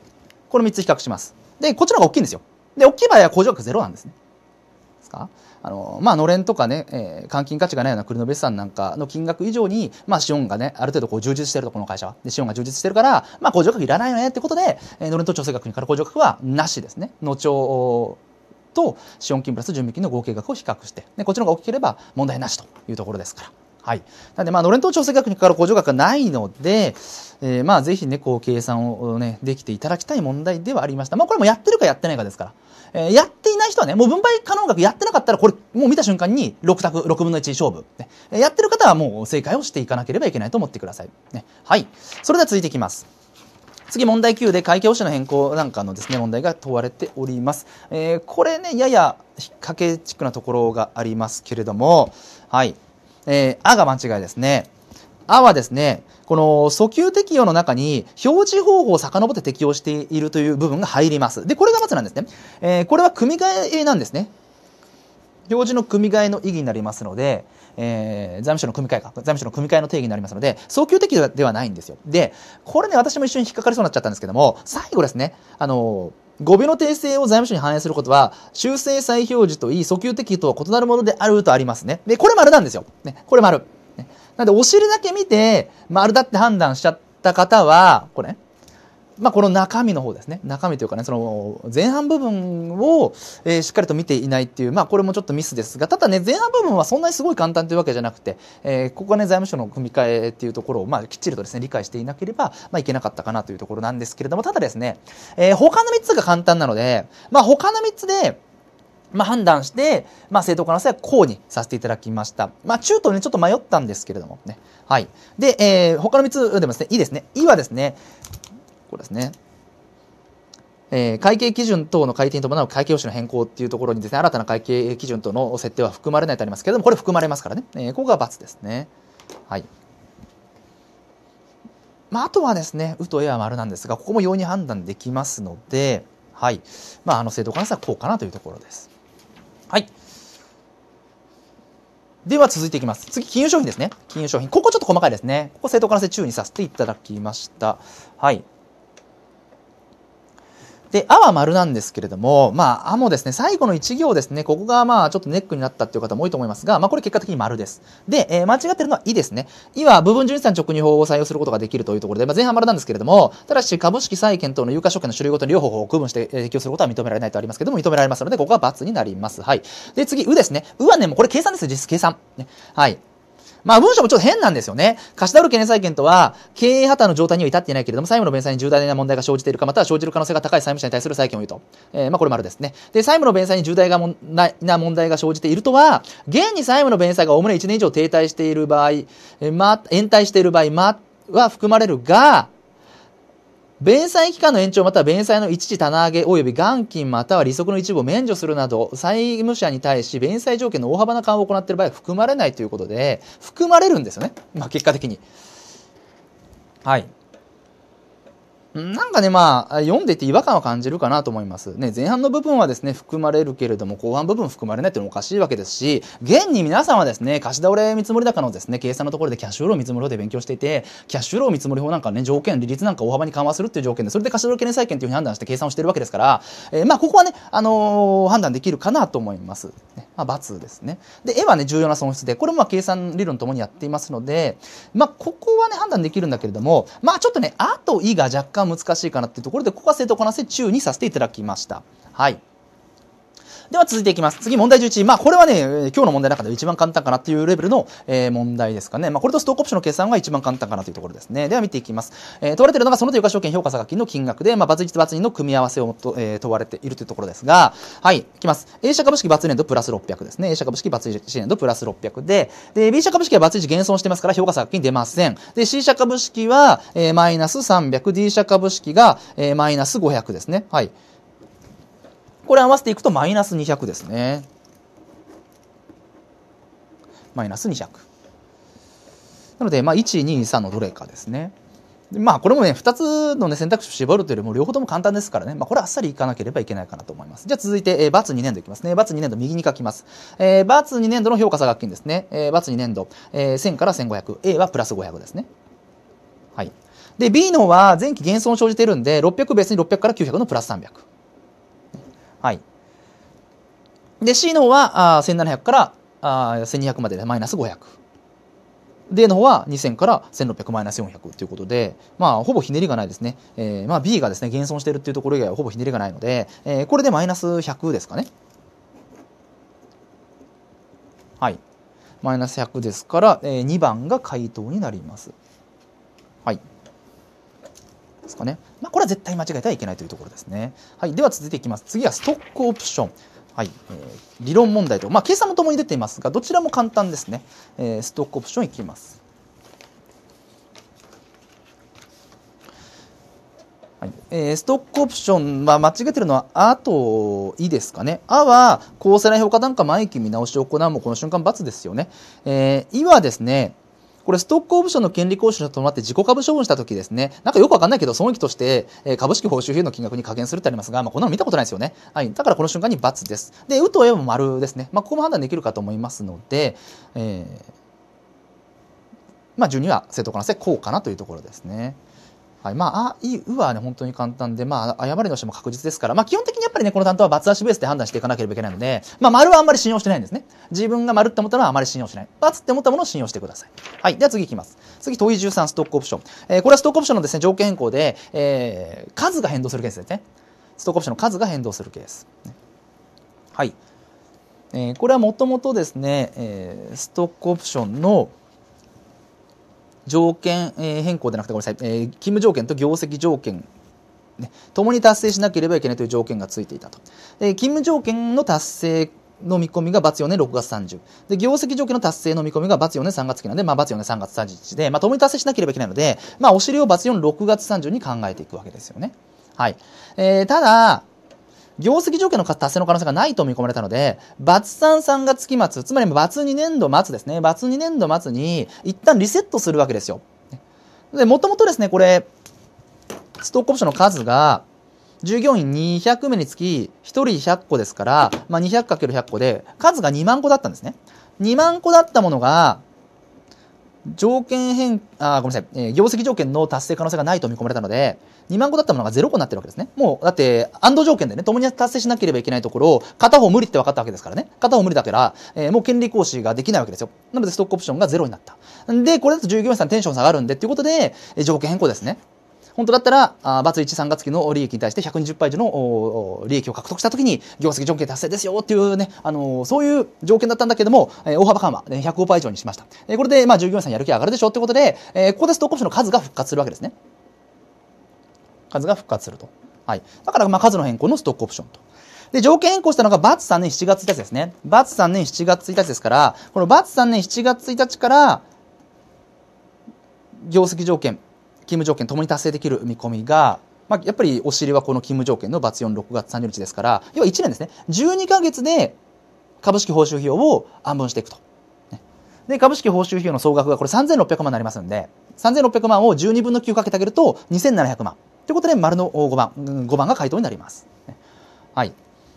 A: この3つ比較します。で、こっちの方が大きいんですよ。で、大きい場合は工場額ゼロなんですね。ですかあの、まあ、のれんとかね、えー、換金価値がないような国の別産なんかの金額以上に、まあ、資本がね、ある程度こう充実してると、この会社は。で、資本が充実してるから、まあ、工場額いらないよねってことで、えー、のれんと調整額にから工場額はなしですね。の帳と資本金プラス準備金の合計額を比較して、でこっちの方が大きければ問題なしというところですから。はい、なんで、まあ、のれんと調整額にかかる控除額がないので、えー、まあ、ぜひね、こう、計算をね、できていただきたい問題ではありました。まあ、これもやってるかやってないかですから。えー、やっていない人はね、もう分配可能額やってなかったら、これ、もう見た瞬間に6択、6分の1勝負。ね、やってる方はもう正解をしていかなければいけないと思ってください。ね、はい。それでは続いていきます。次、問題9で会計方針の変更なんかのですね、問題が問われております。えー、これね、やや、っ掛けチックなところがありますけれども、はい。えー、あが間違いですね。あはですね、この訴求適用の中に表示方法を遡って適用しているという部分が入ります。で、これがまずなんですね。えー、これは組み替えなんですね。表示の組み替えの意義になりますので、えー、財務省の組み替えか、財務省の組み替えの定義になりますので、早急適用ではないんですよ。で、これね、私も一緒に引っかかりそうになっちゃったんですけども、最後ですね、あのー語尾の訂正を財務省に反映することは、修正再表示といい、訴求的とは異なるものであるとありますね。で、これ丸なんですよ。ね、これ丸。ね、なんで、お尻だけ見て、丸だって判断しちゃった方は、これね、まあ、この中身の方ですね中身というかねその前半部分を、えー、しっかりと見ていないっていう、まあ、これもちょっとミスですがただね前半部分はそんなにすごい簡単というわけじゃなくて、えー、ここはね財務省の組み替えっていうところを、まあ、きっちりとですね理解していなければ、まあ、いけなかったかなというところなんですけれどもただですね、えー、他の3つが簡単なので、まあ、他の3つでまあ、判断して、まあ、正当化の際はこうにさせていただきました。まあ、中途に、ね、ちょっと迷ったんですけれどもね。はい。で、えー、他の3つでもですね、いいですね。いはですね、ここですね。えー、会計基準等の改定に伴う会計用紙の変更っていうところにですね、新たな会計基準等の設定は含まれないとありますけれども、これ含まれますからね。えー、ここが×ですね。はい。まあ、あとはですね、うとえは丸なんですが、ここも容易に判断できますので、はい。まあ、あの正当化の差はこうかなというところです。はい。では続いていきます。次、金融商品ですね。金融商品。ここちょっと細かいですね。ここ正当化の性注意にさせていただきました。はい。で、あは丸なんですけれども、まあ、あもですね、最後の1行ですね、ここがまあ、ちょっとネックになったっていう方も多いと思いますが、まあ、これ結果的に丸です。で、えー、間違ってるのは、いですね。いは部分純資産直入法を採用することができるというところで、まあ、前半丸なんですけれども、ただし、株式債券等の有価証券の種類ごとに両方を区分して提供することは認められないとありますけども、認められますので、ここが×になります。はい。で、次、うですね。うはね、もうこれ計算ですよ、実質計算。ね、はい。まあ文章もちょっと変なんですよね。貸し倒る懸念債権とは、経営破綻の状態には至っていないけれども、債務の弁済に重大な問題が生じているか、または生じる可能性が高い債務者に対する債権を言うと。えー、まあこれ丸ですね。で、債務の弁済に重大な問題が生じているとは、現に債務の弁済がおおむね1年以上停滞している場合、えー、ま、延滞している場合、ま、は含まれるが、弁済期間の延長または弁済の一時棚上げ及び元金または利息の一部を免除するなど債務者に対し弁済条件の大幅な緩和を行っている場合は含まれないということで含まれるんですよね、まあ、結果的に。はい、なんかね、まあ、読んでて違和感は感じるかなと思います。ね、前半の部分はですね、含まれるけれども、後半部分含まれないっていうのもおかしいわけですし、現に皆さんはですね、貸し倒れ見積もり高のですね、計算のところでキャッシュフロー見積もり法で勉強していて、キャッシュフロー見積もり法なんかね、条件、利率なんか大幅に緩和するっていう条件で、それで貸し倒れ懸念債権というふうに判断して計算をしてるわけですから、えー、まあ、ここはね、あのー、判断できるかなと思います。ね、まあ、×ですね。で、絵はね、重要な損失で、これもまあ計算理論ともにやっていますので、まあ、ここはね、判断できるんだけれども、まあ、ちょっとね、と、いが若干難しいかなっていうところでここは正当化なせ中にさせていただきました。はい。では続いていきます。次、問題11。まあ、これはね、今日の問題の中で一番簡単かなっていうレベルの、えー、問題ですかね。まあ、これとストックオプションの計算が一番簡単かなというところですね。では見ていきます。えー、問われているのがその他有価証券評価差額金の金額で、まあ、バツ1とバツ2の組み合わせをえー、問われているというところですが、はい、いきます。A 社株式バツ2年度プラス600ですね。A 社株式バツ1年度プラス600で、で、B 社株式はバツ1減損してますから評価差額金出ません。で、C 社株式は、えー、マイナス300、D 社株式が、えー、マイナス500ですね。はい。これ合わせていくとマイナス200ですね。マイナス200。なので、まあ、1、2、3のどれかですね。まあ、これもね、2つの、ね、選択肢を絞るというよりも、両方とも簡単ですからね、まあ、これはあっさりいかなければいけないかなと思います。じゃあ続いて、えー、×2 年度いきますね。×2 年度、右に書きます。えー、×2 年度の評価差額金ですね。えー、×2 年度、えー、1000から1500。A はプラス500ですね。はい。で、B のは前期減損生じてるんで、600ベースに600から900のプラス300。はい。で、C の方はあ1700からあ1200まででマイナス500。D の方は2000から1600マイナス400ということで、まあ、ほぼひねりがないですね。えー、まあ、B がですね、減損しているっていうところ以外はほぼひねりがないので、えー、これでマイナス100ですかね。はい。マイナス100ですから、えー、2番が回答になります。ですかね。まあ、これは絶対間違えてはいけないというところですね。はい、では続いていきます。次はストックオプション。はいえー、理論問題と、まあ、計算もともに出ていますが、どちらも簡単ですね。えー、ストックオプションいきます。はいえー、ストックオプションは間違えてるのは「あ」と「い」ですかね。「あ」は公正な評価段階、毎期見直しを行うもこの瞬間×ですよね。えー、い」はですねこれストックオプションの権利行使に伴って自己株処分した時ですね、なんかよくわかんないけど、損益として、え株式報酬費の金額に加減するってありますが、まあ、こんなの見たことないですよね。はい。だからこの瞬間に×です。で、うと A も丸ですね。まあ、ここも判断できるかと思いますので、えー、まあ、順には正当可能性、こうかなというところですね。はい、まあ、あ、いい、うはね、本当に簡単で、まあ、誤りの人も確実ですから、まあ、基本的にやっぱりね、この担当は罰足ベースで判断していかなければいけないので、まあ、丸はあんまり信用してないんですね。自分が丸って思ったのはあまり信用しない。罰って思ったものを信用してください。はい。では次いきます。次、問い13、ストックオプション。えー、これはストックオプションのですね、条件変更で、えー、数が変動するケースですね。ストックオプションの数が変動するケース。はい。えー、これはもともとですね、えー、ストックオプションの、条件、え変更でなくてごめんなさい、えー、勤務条件と業績条件ね、共に達成しなければいけないという条件がついていたと。で勤務条件の達成の見込みが罰よね6月30で業績条件の達成の見込みが罰よね3月期なので、まあ、×よね3月30日で、まあ、共に達成しなければいけないので、まあ、お尻を罰よね6月30に考えていくわけですよね。はいえー、ただ業績条件の達成の可能性がないと見込まれたので、バツ3、3月期末、つまりバツ2年度末ですね、バツ2年度末に一旦リセットするわけですよ。で、もともとですね、これ、ストックオプションの数が、従業員200名につき1人100個ですから、まあ、200×100 個で数が2万個だったんですね。2万個だったものが条件変、あ、ごめんなさい、えー、業績条件の達成可能性がないと見込まれたので、2万個だったものが0個になってるわけですね。もう、だって、安堵条件でね、共に達成しなければいけないところを、片方無理って分かったわけですからね。片方無理だから、えー、もう権利行使ができないわけですよ。なので、ストックオプションが0になった。で、これだと従業員さんテンション下がるんで、っていうことで、えー、条件変更ですね。本当だったらあバツ1三月期の利益に対して120倍以上の利益を獲得したときに業績条件達成ですよっていうね、あのー、そういう条件だったんだけども、えー、大幅緩和、ね、105倍以上にしました、えー、これで、まあ、従業員さんやる気上がるでしょうということで、えー、ここでストックオプションの数が復活するわけですね数が復活すると、はい、だから、まあ、数の変更のストックオプションとで、条件変更したのが、バツ3年7月1日ですね。バツ3年7月1日ですから、このバツ3年7月1日から、業績条件、勤務条件ともに達成できる見込みが、まあ、やっぱりお尻はこの勤務条件のバツ46月30日ですから要は1年ですね12か月で株式報酬費用を案分していくと。で株式報酬費用の総額がこれ3600万になりますんで3600万を12分の9かけてあげると2700万ということで丸の5番 ,5 番が回答になります。はい、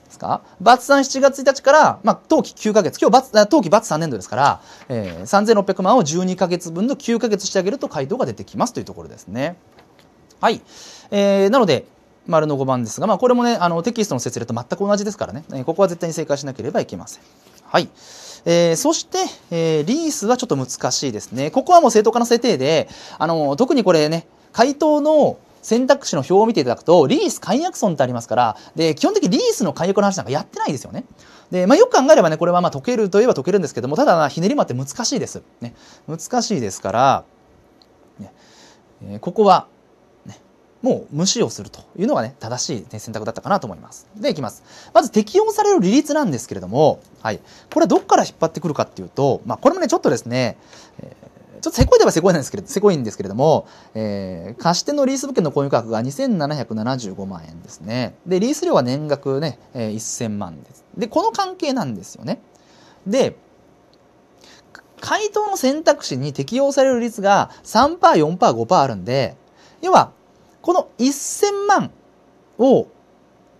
A: ですかバツ3 7月1日から、まあ、当期9か月今日バツ当期バツ3年度ですから、えー、3600万を12か月分の9か月してあげると回答が出てきますというところですね。はい、えー、なので丸の5番ですが、まあ、これもねあのテキストの説例と全く同じですからね、えー、ここは絶対に正解しなければいけません。はい。えー、そして、えー、リースはちょっと難しいですね。ここはもう正当化の制定で、あの、特にこれね、回答の選択肢の表を見ていただくと、リース解約損ってありますから、で、基本的にリースの解約の話なんかやってないですよね。で、まあ、よく考えればね、これはまあ解けるといえば解けるんですけども、ただ、ひねりもあって難しいです。ね、難しいですから、ねえー、ここは、ね、もう無視をするというのがね、正しい選択だったかなと思います。で、いきます。まず適用される利率なんですけれども、はい。これはどこから引っ張ってくるかっていうと、まあ、これもね、ちょっとですね、ちょっとせこいではせこいんですけど、せこいんですけれども、えー、貸し手のリース物件の購入価格が2775万円ですね。で、リース料は年額ね、えー、1000万です。で、この関係なんですよね。で、回答の選択肢に適用される率が3%、4%、5%あるんで、要は、この1000万を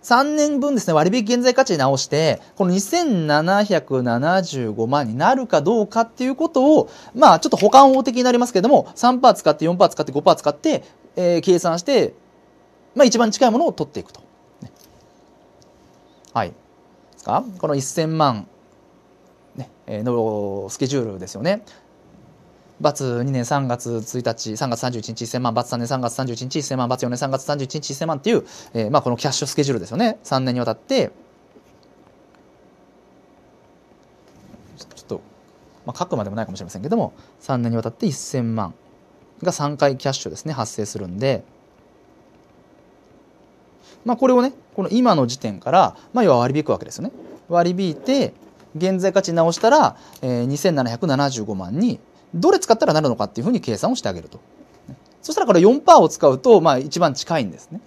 A: 3年分ですね、割引現在価値に直して、この2775万になるかどうかっていうことを、まあちょっと保管法的になりますけれども、3%使って4%使って5%使って、えー、計算して、まあ一番近いものを取っていくと。ね、はい。ですかこの1000万、ね、えのスケジュールですよね。バツ2年3月1日、3月31日1000万、バツ3年3月31日1000万、バツ4年3月31日1000万っていう、えー、まあこのキャッシュスケジュールですよね。3年にわたって、ちょっと、まあ書くまでもないかもしれませんけども、3年にわたって1000万が3回キャッシュですね、発生するんで、まあこれをね、この今の時点から、まあ要は割り引くわけですよね。割り引いて、現在価値直したら、えー、2775万にどれ使ったらなるのかっていうふうに計算をしてあげると。そしたらこれ4%を使うと、まあ一番近いんですね。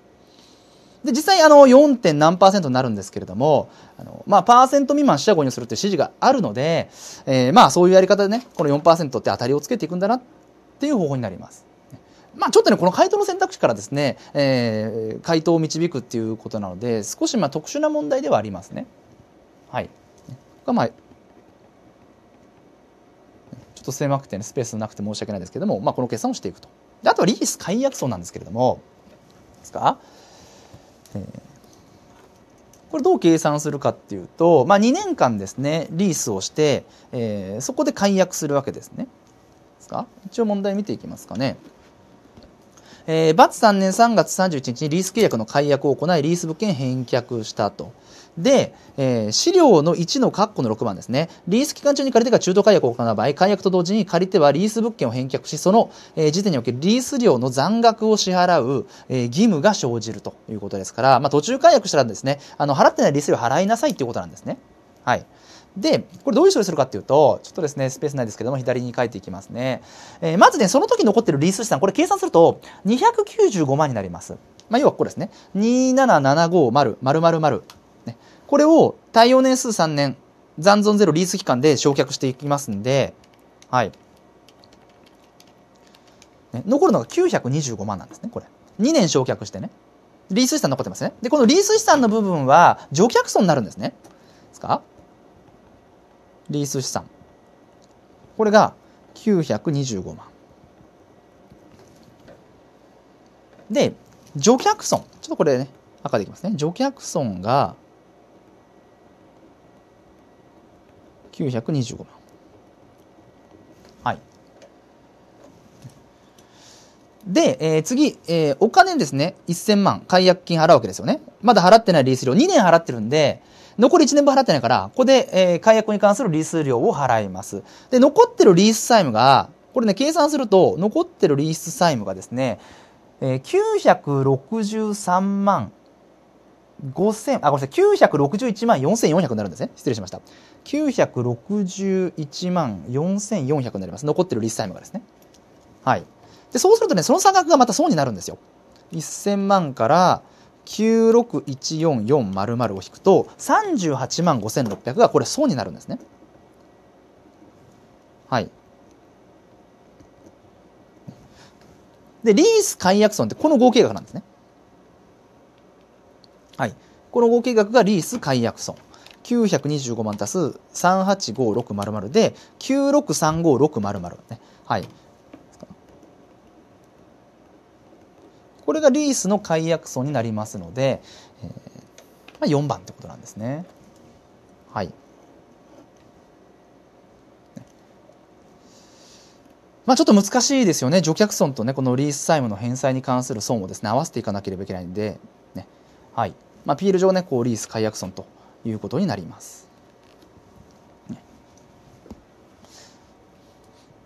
A: で、実際あの 4. 点何パーセントになるんですけれども、あのまあパーセント未満四捨五入するって指示があるので、えー、まあそういうやり方でね、この4%って当たりをつけていくんだなっていう方法になります。まあちょっとね、この回答の選択肢からですね、えー、回答を導くっていうことなので、少しまあ特殊な問題ではありますね。はい。がまあと狭くて、ね、スペースなくて申し訳ないですけども、まあ、この計算をしていくとであとはリース解約層なんですけれどもですか、これどう計算するかっていうと、まあ、2年間ですねリースをして、えー、そこで解約するわけですねですか一応問題見ていきますかねえー、バツ3年3月31日にリース契約の解約を行い、リース物件返却したと。で、えー、資料の1の括弧の6番ですね。リース期間中に借り手が中途解約を行う場合、解約と同時に借り手はリース物件を返却し、その、えー、時点におけるリース料の残額を支払う、えー、義務が生じるということですから、まあ、途中解約したらですね、あの、払ってないリース料払いなさいということなんですね。はい。で、これどういう処理するかっていうと、ちょっとですね、スペースないですけども、左に書いていきますね。えー、まずね、その時残ってるリース資産、これ計算すると、295万になります。まあ、要はここですね。27750、丸、丸、丸、丸。これを耐用年数3年、残存ゼロリース期間で償却していきますんで、はい。ね、残るのが925万なんですね、これ。2年償却してね。リース資産残ってますね。で、このリース資産の部分は除却損になるんですね。ですかリース資産。これが925万。で、除却損。ちょっとこれね、赤でいきますね。除却損が925万はいで、えー、次、えー、お金ですね1000万解約金払うわけですよねまだ払ってないリース料2年払ってるんで残り1年分払ってないからここで、えー、解約に関するリース料を払いますで残ってるリース債務がこれね計算すると残ってるリース債務がですね、えー、963万五千あごめんなさい961万4400になるんですね失礼しました961万4400になります残ってるリスタイムがですねはいでそうするとねその差額がまた損になるんですよ1000万から9614400を引くと38万5600がこれ損になるんですねはいでリース解約損ってこの合計額なんですねはい、この合計額がリース解約損925万足す385600で9635600ね。はい。これがリースの解約損になりますので、えーまあ、4番ってことなんですね。はい。まあ、ちょっと難しいですよね。除却損とね、このリース債務の返済に関する損をですね、合わせていかなければいけないんで、ね、はいまあ、ピール上ねこうリース解約損ということになります。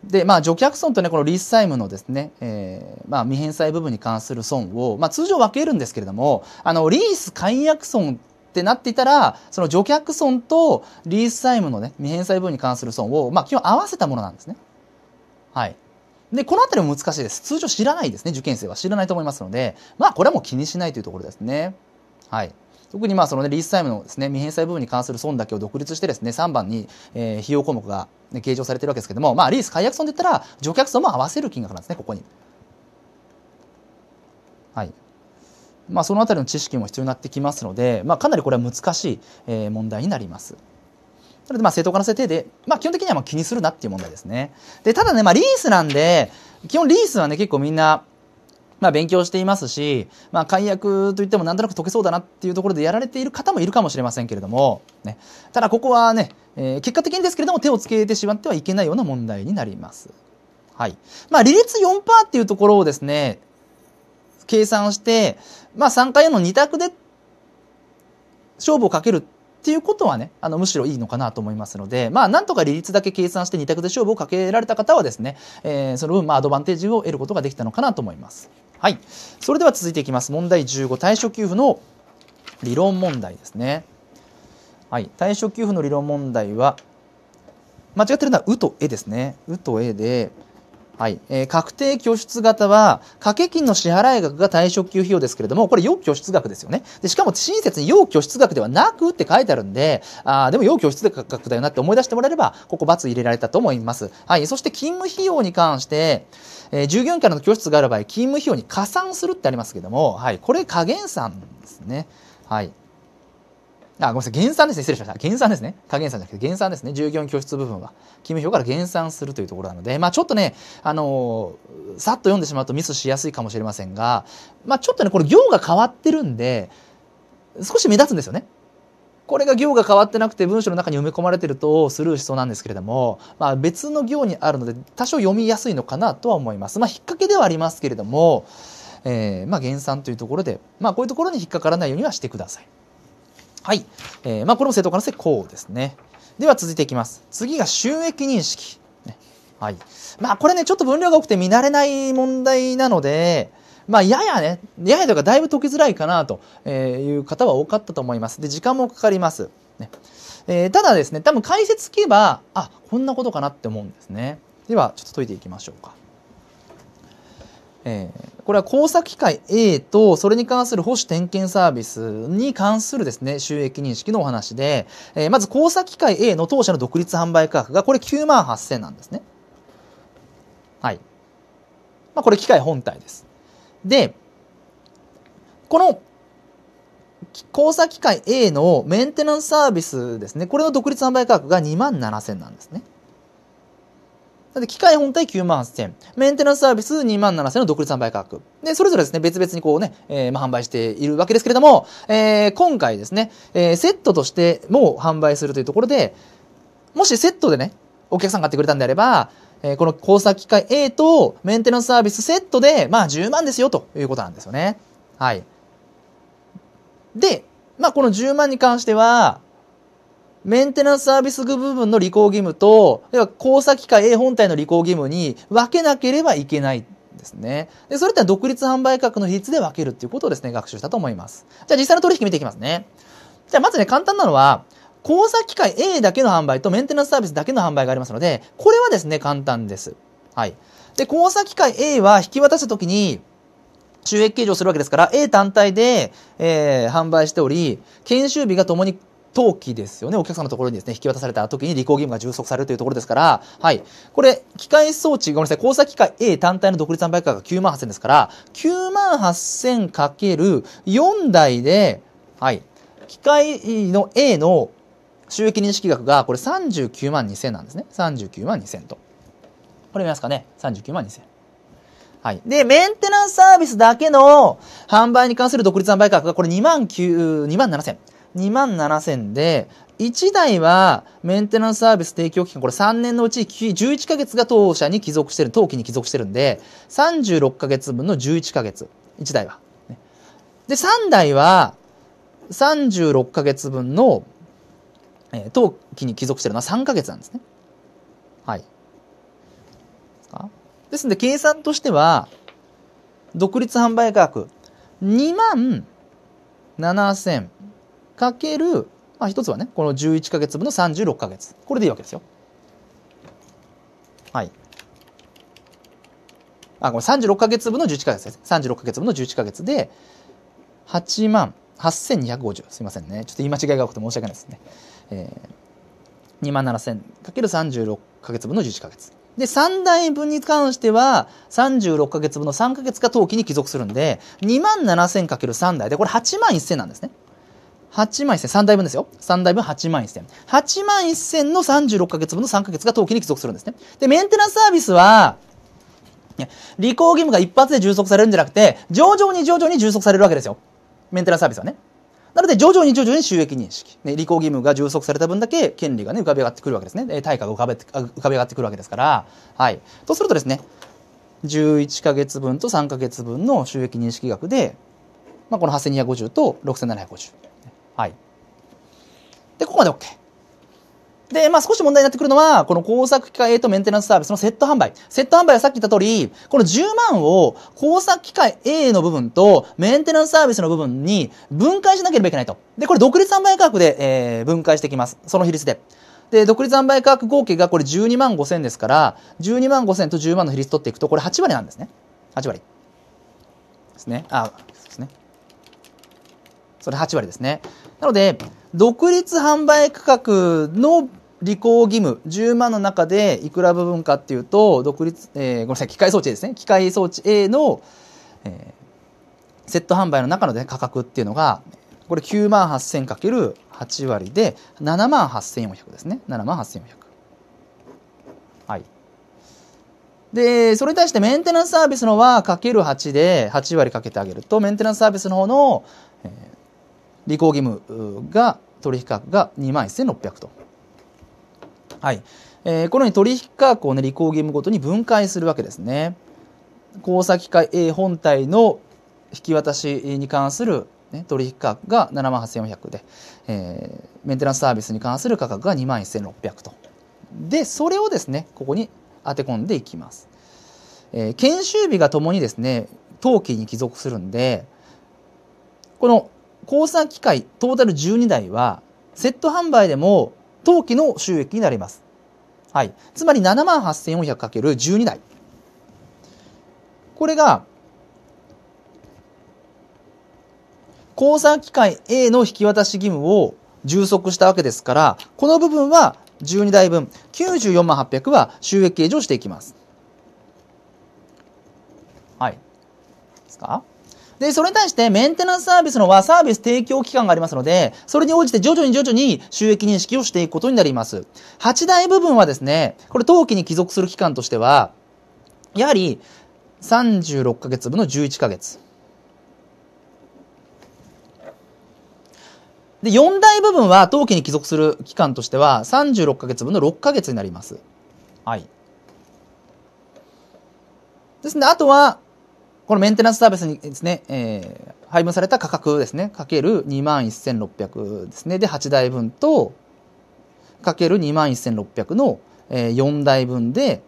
A: で、まあ、除却損とね、このリース債務のですね、えー、まあ、未返済部分に関する損を、まあ、通常分けるんですけれども、あの、リース解約損ってなっていたら、その除却損とリース債務のね、未返済部分に関する損を、まあ、基本合わせたものなんですね。はい。で、この辺りも難しいです。通常知らないですね、受験生は。知らないと思いますので、まあ、これはもう気にしないというところですね。はい、特にまあその、ね、リース債務のです、ね、未返済部分に関する損だけを独立してですね3番に、えー、費用項目が、ね、計上されてるわけですけども、まあ、リース解約損で言ったら乗客損も合わせる金額なんですねここに。はいまあ、その辺りの知識も必要になってきますので、まあ、かなりこれは難しい、えー、問題になります。なので、まあ、正当化の設定で、まあ、基本的にはまあ気にするなっていう問題ですね。で、ただね、まあ、リースなんで、基本リースはね、結構みんな、まあ、勉強していますし、まあ、解約といってもなんとなく解けそうだなっていうところでやられている方もいるかもしれませんけれども、ね、ただここはね、えー、結果的にですけれども手をつけてしまってはいけないような問題になります。はい。まあ、利率4%っていうところをですね、計算して、まあ、3回の2択で勝負をかけるっていうことはね、あのむしろいいのかなと思いますので、まあ、なんとか利率だけ計算して2択で勝負をかけられた方はですね、えー、その分、まあ、アドバンテージを得ることができたのかなと思います。はい、それでは続いていきます問題15対処給付の理論問題ですね、はい、対処給付の理論問題は間違ってるのは「う」と「え」ですね「う」と「え」で「はい。えー、確定拠出型は、掛け金の支払い額が退職給費用ですけれども、これ要拠出額ですよね。で、しかも親切に要拠出額ではなくって書いてあるんで、ああ、でも要拠出額だよなって思い出してもらえれば、ここ×入れられたと思います。はい。そして勤務費用に関して、えー、従業員からの拠出がある場合、勤務費用に加算するってありますけども、はい。これ加減算ですね。はい。あ、ごめんなさい、減産ですね。失礼しました。減産ですね。加減産じゃなくて減産ですね。従業員拠出部分は。勤務表から減産するというところなので、まあちょっとね、あのー、さっと読んでしまうとミスしやすいかもしれませんが、まあちょっとね、これ行が変わってるんで、少し目立つんですよね。これが行が変わってなくて文章の中に埋め込まれてるとスルーしそうなんですけれども、まあ、別の行にあるので多少読みやすいのかなとは思います。まあ、引っ掛けではありますけれども、えー、まあ、減産というところで、まあ、こういうところに引っかからないようにはしてください。はい。えー、まあ、これも正当化のせい、こうですね。では続いていきます。次が収益認識。ね、はい。まあ、これね、ちょっと分量が多くて見慣れない問題なので、まあ、ややね、ややとかだいぶ解きづらいかなという方は多かったと思います。で、時間もかかります。ねえー、ただですね、多分解説聞けば、あ、こんなことかなって思うんですね。では、ちょっと解いていきましょうか。えー、これは工作機械 A とそれに関する保守点検サービスに関するですね収益認識のお話で、えー、まず工作機械 A の当社の独立販売価格がこれ9万8000なんですね。はい。まあ、これ機械本体です。で、この工作機械 A のメンテナンスサービスですね、これの独立販売価格が2万7000なんですね。で、機械本体9万8000、メンテナンスサービス2万7000の独立販売価格。で、それぞれですね、別々にこうね、えー、まあ、販売しているわけですけれども、えー、今回ですね、えー、セットとしても販売するというところで、もしセットでね、お客さんが買ってくれたんであれば、えー、この工作機械 A とメンテナンスサービスセットで、まあ、10万ですよということなんですよね。はい。で、まあ、この10万に関しては、メンテナンスサービス部分の履行義務と、要は交差機械 A 本体の履行義務に分けなければいけないですね。で、それって独立販売価格の比率で分けるっていうことをですね、学習したと思います。じゃあ実際の取引見ていきますね。じゃあまずね、簡単なのは、交差機械 A だけの販売とメンテナンスサービスだけの販売がありますので、これはですね、簡単です。はい。で、交差機械 A は引き渡したときに、収益計上するわけですから、A 単体で、えー、販売しており、研修日がともに当期ですよね、お客様のところにですね、引き渡された時に履行義務が充足されるというところですから、はい。これ、機械装置、ごめんなさい、交差機械 A 単体の独立販売価格が9万8000ですから、9万8 0 0 0る4台で、はい。機械の A の収益認識額が、これ39万2000なんですね。39万2000と。これ見ますかね。39万2000。はい。で、メンテナンスサービスだけの販売に関する独立販売価格がこれ2万9、2万7000。2万7000で、1台はメンテナンスサービス提供期間、これ3年のうち11ヶ月が当社に帰属してる、当期に帰属してるんで、36ヶ月分の11ヶ月、1台は。で、3台は36ヶ月分の、えー、当期に帰属してるのは3ヶ月なんですね。はい。ですので、計算としては、独立販売価格2万7000かける、まあ、1つはねこの11ヶ月分の36ヶ月これでいいわけですよ。はい。あ、これ36ヶ月分の11ヶ月です。36ヶ月分の11ヶ月で、8万8250。すいませんね。ちょっと言い間違いが多くて申し訳ないですね。えー、2万7000かける36ヶ月分の11ヶ月。で、3代分に関しては、36ヶ月分の3ヶ月が当期に帰属するんで、2万7000かける3代で、これ8万1000なんですね。8万1000、3台分ですよ。3台分8万1000。8万1000の36ヶ月分の3ヶ月が当期に帰属するんですね。で、メンテナンスサービスは、履行義務が一発で充足されるんじゃなくて、徐々に徐々に充足されるわけですよ。メンテナンスサービスはね。なので、徐々に徐々に収益認識。ね、履行義務が充足された分だけ、権利がね、浮かび上がってくるわけですね。対価が浮かび浮かび上がってくるわけですから。はい。とするとですね、11ヶ月分と3ヶ月分の収益認識額で、まあ、この8250と6750。はい、でここまで OK。で、まあ、少し問題になってくるのは、この工作機械 A とメンテナンスサービスのセット販売。セット販売はさっき言った通り、この10万を工作機械 A の部分とメンテナンスサービスの部分に分解しなければいけないと。で、これ独立販売価格で、えー、分解していきます。その比率で。で、独立販売価格合計がこれ12万5千ですから、12万5千と10万の比率取っていくと、これ8割なんですね。8割。ですね。あ、そうですね。それ8割ですね。なので、独立販売価格の履行義務10万の中でいくら部分かっていうと独立、えー、ごめんなさい機械装置 A ですね機械装置 A の、えー、セット販売の中の、ね、価格っていうのがこれ9万 8000×8 割で7万8400ですね7万8400はいでそれに対してメンテナンスサービスのは ×8 で8割かけてあげるとメンテナンスサービスの方の、えー、履行義務が取引価格が2万1600と。はい。えー、このように取引価格をね、履行義務ごとに分解するわけですね。交機械 A 本体の引き渡しに関する、ね、取引価格が7万8400で、えー、メンテナンスサービスに関する価格が2万1600と。で、それをですね、ここに当て込んでいきます。えー、研修日がともにですね、当期に帰属するんで、この交差機械トータル12台は、セット販売でも当期の収益になります。はい。つまり7万 8400×12 台。これが、交差機械 A の引き渡し義務を充足したわけですから、この部分は12台分、94万800は収益計上していきます。はい。ですかで、それに対してメンテナンスサービスの和サービス提供期間がありますので、それに応じて徐々に徐々に収益認識をしていくことになります。8大部分はですね、これ当期に帰属する期間としては、やはり36ヶ月分の11ヶ月。で、4大部分は当期に帰属する期間としては36ヶ月分の6ヶ月になります。はい。ですね、あとはこのメンテナンスサービスにですね、えー、配分された価格ですね、かける21,600ですね、で8台分と、かける21,600の、えー、4台分で、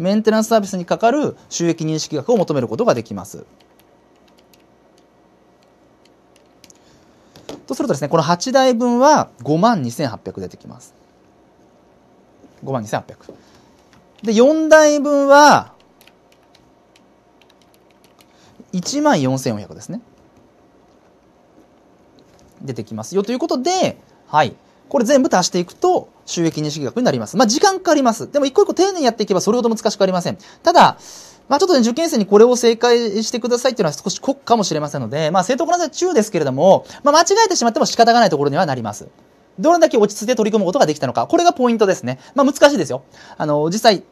A: メンテナンスサービスにかかる収益認識額を求めることができます。とするとですね、この8台分は52,800出てきます。52,800。で、4台分は1万4400ですね。出てきますよということで、はい。これ全部足していくと収益認識額になります。まあ、時間かかります。でも一個一個丁寧にやっていけばそれほど難しくありません。ただ、まあ、ちょっとね、受験生にこれを正解してくださいっていうのは少し酷かもしれませんので、まあ、正当なさ中ですけれども、まあ、間違えてしまっても仕方がないところにはなります。どれだけ落ち着いて取り組むことができたのか。これがポイントですね。まあ、難しいですよ。あの、実際、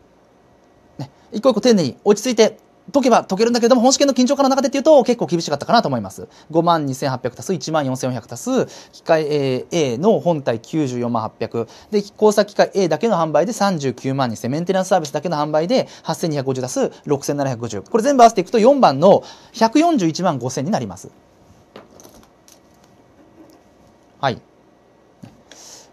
A: ね、一個一個丁寧に落ち着いて解けば解けるんだけども本試験の緊張感の中でっていうと結構厳しかったかなと思います5万2800足す1万4400足す機械 A, A の本体94万800で工作機械 A だけの販売で39万2000メンテナンスサービスだけの販売で8250足す6750これ全部合わせていくと4番の141万5000になりますはい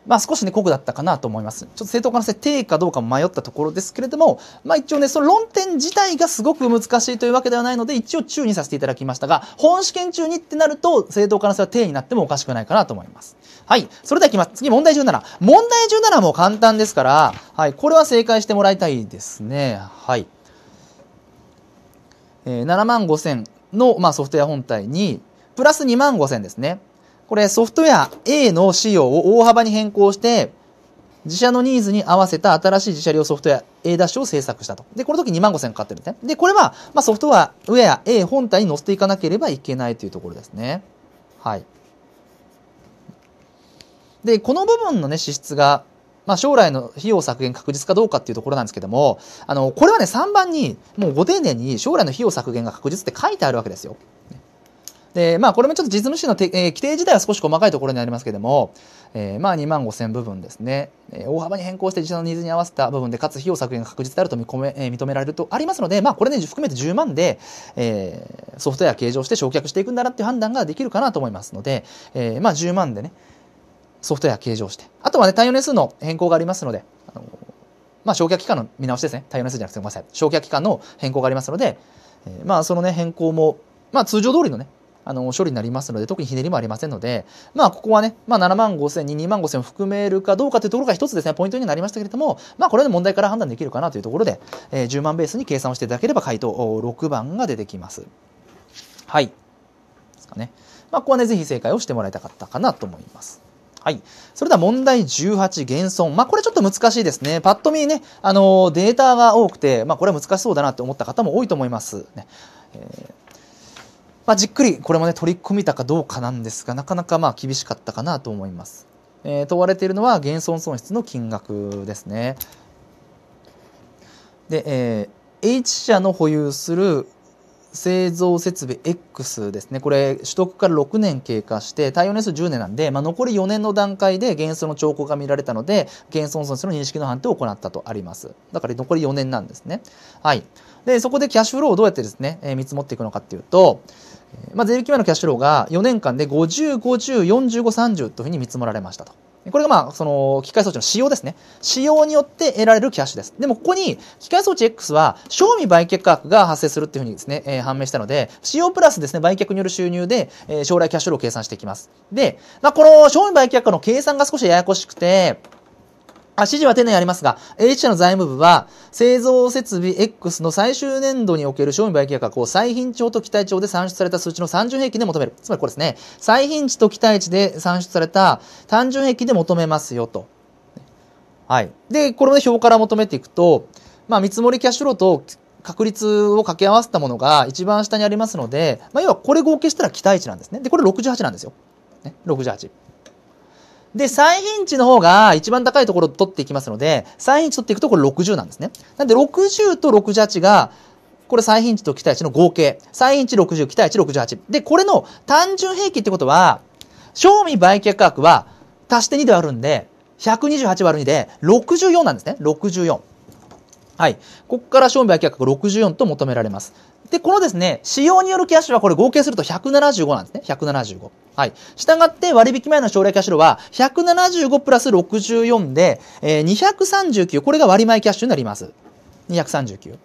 A: まあ、少しね、酷だったかなと思います。ちょっと正当化の設定かどうかも迷ったところですけれども、まあ一応ね、その論点自体がすごく難しいというわけではないので、一応注意させていただきましたが、本試験中にってなると、正当化の性は定になってもおかしくないかなと思います。はい。それではいきます。次、問題17。問題17も簡単ですから、はい。これは正解してもらいたいですね。はい。えー、7万5千の、まあ、ソフトウェア本体に、プラス2万5千ですね。これソフトウェア A の仕様を大幅に変更して、自社のニーズに合わせた新しい自社用ソフトウェア A ダッシュを制作したと。で、この時2万5000円かかってるんですね。で、これは、まあ、ソフトウェア A 本体に載せていかなければいけないというところですね。はい。で、この部分のね、支出が、まあ、将来の費用削減確実かどうかっていうところなんですけども、あの、これはね、3番に、もうご丁寧に将来の費用削減が確実って書いてあるわけですよ。ねで、まあ、これもちょっと実務士のえー、規定自体は少し細かいところにありますけども、えー、まあ、2万5千部分ですね、えー、大幅に変更して自社のニーズに合わせた部分で、かつ費用削減が確実であると見込め、えー、認められるとありますので、まあ、これね、含めて10万で、えー、ソフトウェア計上して焼却していくんだなっていう判断ができるかなと思いますので、えー、まあ、10万でね、ソフトウェア計上して、あとはね、対応年数の変更がありますので、あのまあ、焼却期間の見直しですね、対応年数じゃなくてごめんなさい、焼却期間の変更がありますので、えー、まあ、そのね、変更も、まあ、通常通りのね、あの処理になりますので特にひねりもありませんので、まあ、ここはね、まあ、7万5千0に2万5千を含めるかどうかというところが一つですねポイントになりましたけれども、まあ、これで問題から判断できるかなというところで、えー、10万ベースに計算をしていただければ回答6番が出てきます。はいですかねまあ、ここはね、ぜひ正解をしてもらいたかったかなと思います。はい。それでは問題18、減損。まあ、これちょっと難しいですね。パッと見ね、あのー、データが多くて、まあ、これは難しそうだなって思った方も多いと思います。ねえーまあ、じっくりこれもね取り組みたかどうかなんですがなかなかまあ厳しかったかなと思います、えー、問われているのは減損損失の金額ですねで、えー、H 社の保有する製造設備 X ですねこれ取得から6年経過して耐用年数10年なんで、まあ、残り4年の段階で減損の兆候が見られたので減損損失の認識の判定を行ったとありますだから残り4年なんですねはいでそこでキャッシュフローをどうやってですね、えー、見積もっていくのかっていうと、まあ、税率き前のキャッシュローが4年間で50、50、45、30というふうに見積もられましたと。これがまあ、その、機械装置の使用ですね。使用によって得られるキャッシュです。でも、ここに、機械装置 X は、賞味売却価格が発生するっていうふうにですね、えー、判明したので、使用プラスですね、売却による収入で、えー、将来キャッシュローを計算していきます。で、まあ、この、賞味売却価の計算が少しややこしくて、指示は丁寧にありますが、A 社の財務部は、製造設備 X の最終年度における商品売却額を最頻値と期待値で算出された数値の単純平均で求める。つまりこれですね、最頻値と期待値で算出された単純平均で求めますよと。はい。で、これを表から求めていくと、まあ、見積もりキャッシュローと確率を掛け合わせたものが一番下にありますので、まあ、要はこれ合計したら期待値なんですね。で、これ68なんですよ。ね、68。で、最頻値の方が一番高いところを取っていきますので、最頻値取っていくとこれ60なんですね。なんで60と68が、これ最頻値と期待値の合計。最頻値60、期待値68。で、これの単純平均ってことは、賞味売却額は足して2で割るんで、128割る2で64なんですね。64。はい、ここから商品売却64と求められます。で、このですね、使用によるキャッシュはこれ合計すると175なんですね。175。はい。従って割引前の将来キャッシュは175プラス64で、えー、239。これが割前キャッシュになります。239。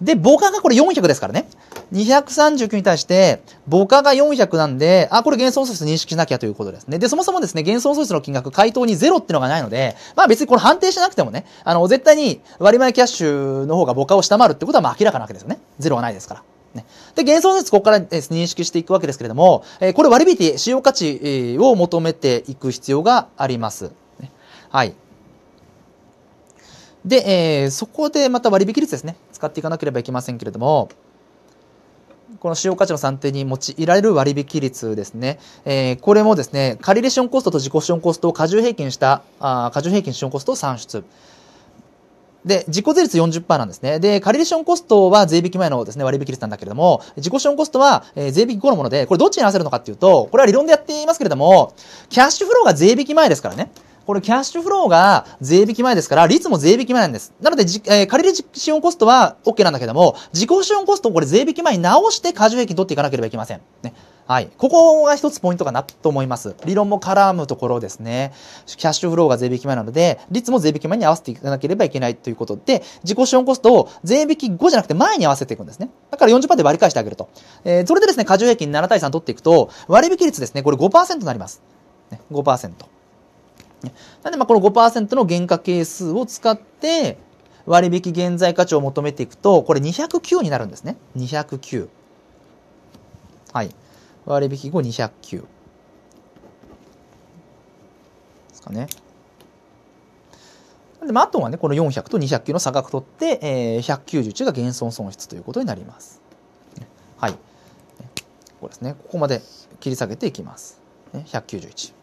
A: で、母価がこれ400ですからね。239に対して、母価が400なんで、あ、これ減損損失認識しなきゃということですね。で、そもそもですね、減損損失の金額、回答に0っていうのがないので、まあ別にこれ判定しなくてもね、あの、絶対に割前キャッシュの方が母価を下回るってことはまあ明らかなわけですよね。0はないですから。ね。で、減損損失ここから、ね、認識していくわけですけれども、えー、これ割引、使用価値を求めていく必要があります。ね、はい。で、えー、そこでまた割引率ですね。使っていかなければいけませんけれどもこの使用価値の算定に用いられる割引率ですね、えー、これもですね借入資本コストと自己資本コストを過重平均したあ過重平均資本コストを算出で、自己税率40%なんですね。で、借入資本コストは税引き前のですね、割引率なんだけれども、自己資本コストは、えー、税引き後のもので、これどっちに合わせるのかっていうと、これは理論でやっていますけれども、キャッシュフローが税引き前ですからね。これキャッシュフローが税引き前ですから、率も税引き前なんです。なので、じえー、借りる資本コストは OK なんだけども、自己資本コストをこれ税引き前に直して過剰益取っていかなければいけません。ね。はい。ここが一つポイントかなと思います。理論も絡むところですね。キャッシュフローが税引き前なので、率も税引き前に合わせていかなければいけないということで、自己資本コストを税引き後じゃなくて前に合わせていくんですね。だから40%で割り返してあげると。えー、それでですね、過剰益に7対3取っていくと、割引率ですね、これ5%になります。ね、5%。なんでまあこの5%の原価係数を使って割引現在価値を求めていくとこれ209になるんですね209はい割引後209ですかねで、まあ、あとはねこの400と209の差額取って、えー、191が減損損失ということになりますはいここですねここまで切り下げていきます191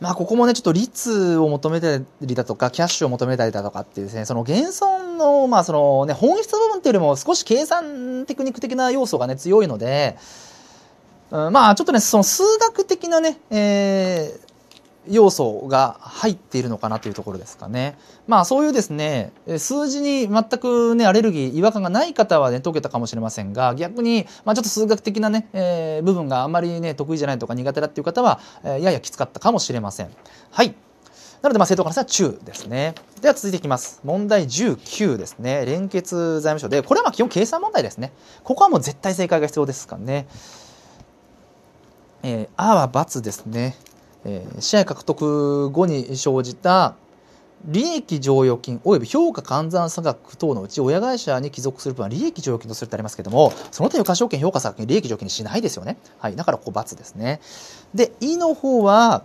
A: まあ、ここもね、ちょっと率を求めたりだとか、キャッシュを求めたりだとかっていうですね、その減損の、まあ、そのね、本質部分っていうよりも少し計算テクニック的な要素がね、強いので、うん、まあ、ちょっとね、その数学的なね、えー、要素が入っているのかなというところですかね。まあそういうですね、数字に全くね、アレルギー、違和感がない方はね、解けたかもしれませんが、逆に、まあちょっと数学的なね、えー、部分があまりね、得意じゃないとか苦手だっていう方は、えー、ややきつかったかもしれません。はい。なので、まあ、正当化の差は中ですね。では続いていきます。問題19ですね。連結財務省で、これはまあ基本計算問題ですね。ここはもう絶対正解が必要ですかね。えー、あは×ですね。えー、試合獲得後に生じた利益剰余金及び評価換算差額等のうち親会社に帰属する分は利益剰余金とするってありますけどもその他価証券評価差額に利益剰余金にしないですよね、はい、だからここ×ですねで「い」の方は、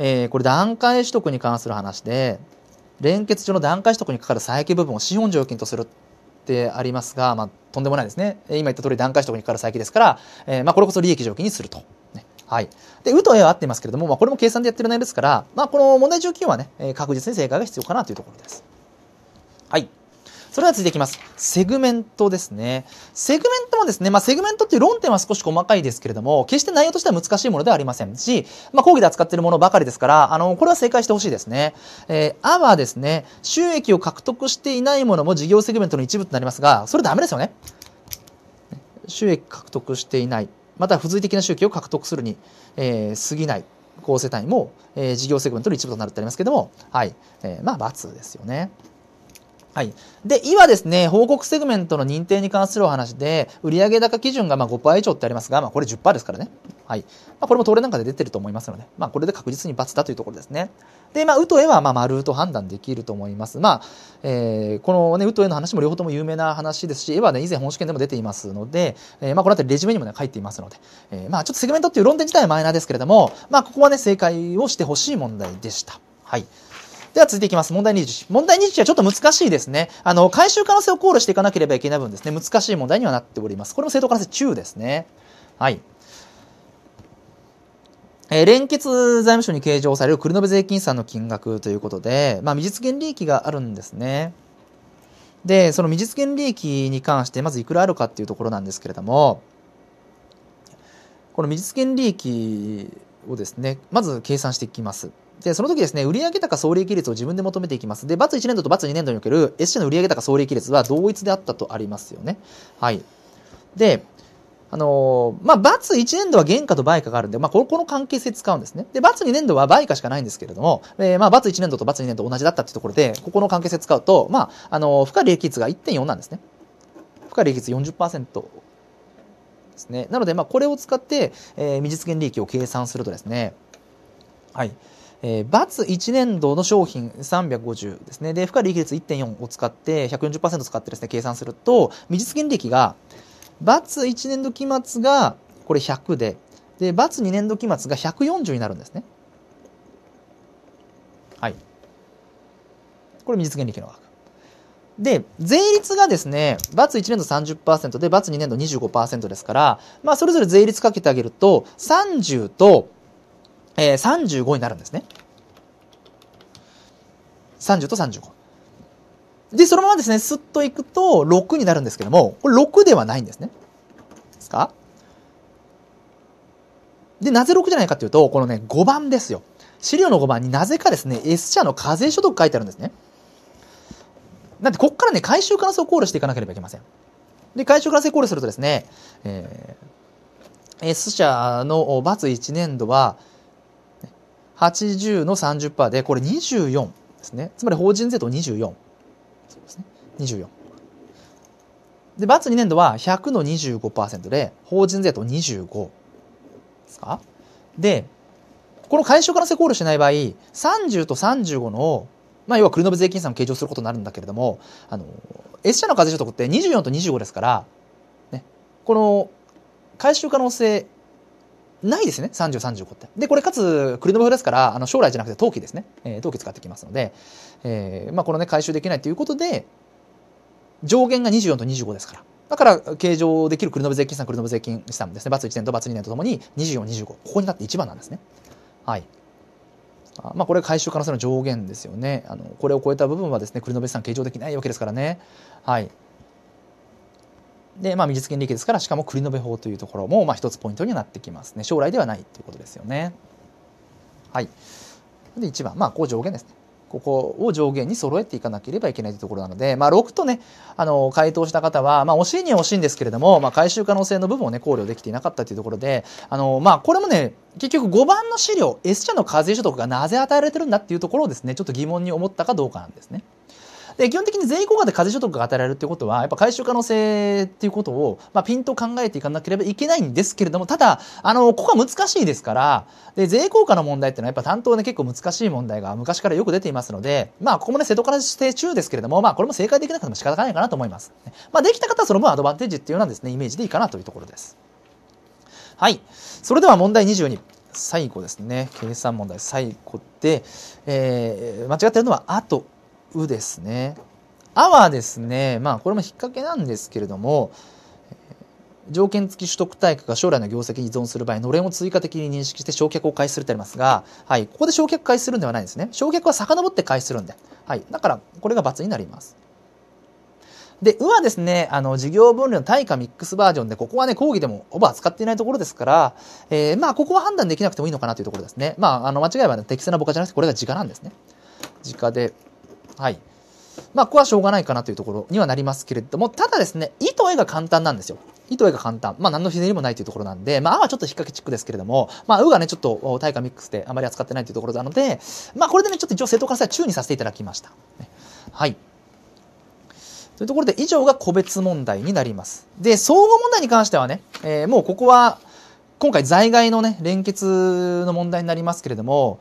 A: えー、これ段階取得に関する話で連結上の段階取得にかかる債権部分を資本剰余金とするってありますが、まあ、とんでもないですね今言った通り段階取得にかかる債権ですから、えー、まあ、これこそ利益剰余金にするとはい。で、うとえは合ってますけれども、まあ、これも計算でやってる内容ですから、まあ、この問題19はね、えー、確実に正解が必要かなというところです。はい。それでは続いていきます。セグメントですね。セグメントもですね、まあ、セグメントっていう論点は少し細かいですけれども、決して内容としては難しいものではありませんし、まあ、講義で扱っているものばかりですから、あの、これは正解してほしいですね。えー、あはですね、収益を獲得していないものも事業セグメントの一部となりますが、それダメですよね。収益獲得していない。また付随的な収益を獲得するに、えー、過ぎない構成単位も、えー、事業セグメントの一部となるってありますけども、はいえー、まあ×ですよね。はい、で今ですね報告セグメントの認定に関するお話で売上高基準がまあ5%以上ってありますが、まあ、これ10%ですからね、はいまあ、これも東レなんかで出てると思いますので、まあ、これで確実に×だというところですね。で、まあ、ウトエは、まあ、丸と判断できると思います。まあ、えー、このね、ウトエの話も両方とも有名な話ですし、絵はね、以前本試験でも出ていますので、えー、まあ、この辺りレジュメにもね、書いていますので、えー、まあ、ちょっとセグメントっていう論点自体はマイナーですけれども、まあ、ここはね、正解をしてほしい問題でした。はい。では続いていきます。問題21。問題21はちょっと難しいですね。あの、回収可能性を考慮していかなければいけない分ですね、難しい問題にはなっております。これも正当可能性中ですね。はい。えー、連結財務省に計上される繰延税金算の金額ということで、まあ、未実現利益があるんですね。で、その未実現利益に関して、まずいくらあるかっていうところなんですけれども、この未実現利益をですね、まず計算していきます。で、その時ですね、売上高総利益率を自分で求めていきます。で、バツ1年度とバツ2年度における S 社の売上高総利益率は同一であったとありますよね。はい。で、あのー、まあ、罰1年度は原価と売価があるんで、まあ、この関係性使うんですね。で、罰2年度は売価しかないんですけれども、えー、まあ、罰1年度と罰2年度同じだったってところで、ここの関係性使うと、まあ、あのー、負荷利益率が1.4なんですね。負荷利益率40%。ですね、なので、まあ、これを使って、えー、未実現利益を計算するとですね、はい、えー、罰1年度の商品350ですね。で、負荷利益率1.4を使って、140%使ってですね、計算すると、未実現利益が罰1年度期末がこれ100で、で、罰2年度期末が140になるんですね。はい。これ未実現益の枠。で、税率がですね、罰1年度30%で、罰2年度25%ですから、まあ、それぞれ税率かけてあげると、30と、えー、35になるんですね。30と35。で、そのままですね、スッといくと6になるんですけども、これ6ではないんですね。ですかで、なぜ6じゃないかというと、このね、5番ですよ。資料の5番になぜかですね、S 社の課税所得書いてあるんですね。なんで、こっからね、回収関数を考慮していかなければいけません。で、回収関数考慮するとですね、えー、S 社のバツ1年度は、80の30%で、これ24ですね。つまり法人税と24。24。で、バツ2年度は100の25%で、法人税と25ですかで、この回収可能性考慮しない場合、30と35の、まあ、要は繰延税金算を計上することになるんだけれども、あの、S 社の課税所得って24と25ですから、ね、この、回収可能性、ないですね。30、35って。で、これかつ、繰延べですから、あの、将来じゃなくて、登記ですね。えー、登記使ってきますので、えー、まあ、このね、回収できないということで、上限が24と25ですから。だから計上できる繰延税金さん、繰延税金資産ですね、罰1年と罰2年とともに24、25、ここになって1番なんですね。はい。まあ、これ回収可能性の上限ですよね。あのこれを超えた部分はですね、繰延資産計上できないわけですからね。はい。で、まあ、未実現利益ですから、しかも繰延法というところも、まあ、一つポイントにはなってきますね。将来ではないということですよね。はい。で、一番、まあ、こう上限ですね。ここを上限に揃えていかなければいけないというところなので、まあ、6とねあの回答した方は、まあ、惜しいには惜しいんですけれども、まあ、回収可能性の部分を、ね、考慮できていなかったというところであの、まあ、これもね結局5番の資料 S 社の課税所得がなぜ与えられてるんだっていうところをですねちょっと疑問に思ったかどうかなんですね。で、基本的に税効果で課税所得が与えられるっていうことは、やっぱ回収可能性っていうことを、まあ、ピンと考えていかなければいけないんですけれども、ただ、あの、ここは難しいですから、で、税効果の問題っていうのはやっぱ担当で結構難しい問題が昔からよく出ていますので、まあ、ここもね、瀬戸から指定中ですけれども、まあ、これも正解できなくても仕方がないかなと思います。まあ、できた方はその分アドバンテージっていうようなですね、イメージでいいかなというところです。はい。それでは問題22。最後ですね。計算問題最後で、えー、間違ってるのは、あとうですね。あはですね、まあこれも引っ掛けなんですけれども、条件付き取得対価が将来の業績に依存する場合、のれんを追加的に認識して焼却を開始するってありますが、はい、ここで焼却開始するんではないんですね。焼却は遡って開始するんで。はい、だから、これが×になります。で、うはですね、あの、事業分類の対価ミックスバージョンで、ここはね、講義でもオバー使っていないところですから、えー、まあ、ここは判断できなくてもいいのかなというところですね。まあ、あの、間違いは、ね、適正な僕じゃなくて、これが価なんですね。価で、はいまあ、ここはしょうがないかなというところにはなりますけれども、ただですね、糸絵が簡単なんですよ。糸絵が簡単。まあ、何のひねりもないというところなんで、まあ、あはちょっと引っ掛けチックですけれども、まあ、うがね、ちょっと、対価ミックスであまり扱ってないというところなので、まあ、これでね、ちょっと一応正当化さ注意にさせていただきました。はい。というところで、以上が個別問題になります。で、総合問題に関してはね、えー、もうここは、今回在外のね、連結の問題になりますけれども、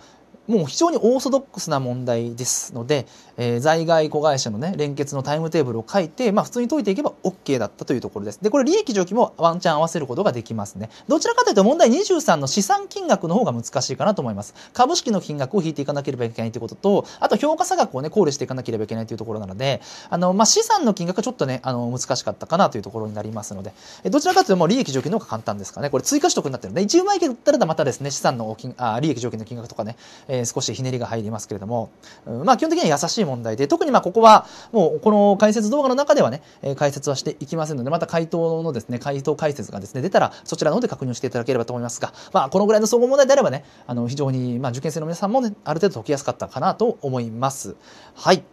A: もう非常にオーソドックスな問題ですので、えー、在外子会社のね、連結のタイムテーブルを書いて、まあ普通に解いていけば OK だったというところです。で、これ利益除記もワンチャン合わせることができますね。どちらかというと問題23の資産金額の方が難しいかなと思います。株式の金額を引いていかなければいけないということと、あと評価差額をね、考慮していかなければいけないというところなので、あの、まあ資産の金額はちょっとね、あの、難しかったかなというところになりますので、えどちらかというともう利益除記の方が簡単ですかね。これ追加取得になってるね。1枚券売ったらまたですね、資産の金あ利益除記の金額とかね、えー、少しひねりが入りますけれども、うん、まあ基本的には優しい問題で特にまあここはもうこの解説動画の中ではね、え解説はしていきませんのでまた回答のですね回答解説がですね出たらそちらの方で確認していただければと思いますが、まあ、このぐらいの総合問題であればねあの非常にまあ受験生の皆さんも、ね、ある程度解きやすかったかなと思います。はい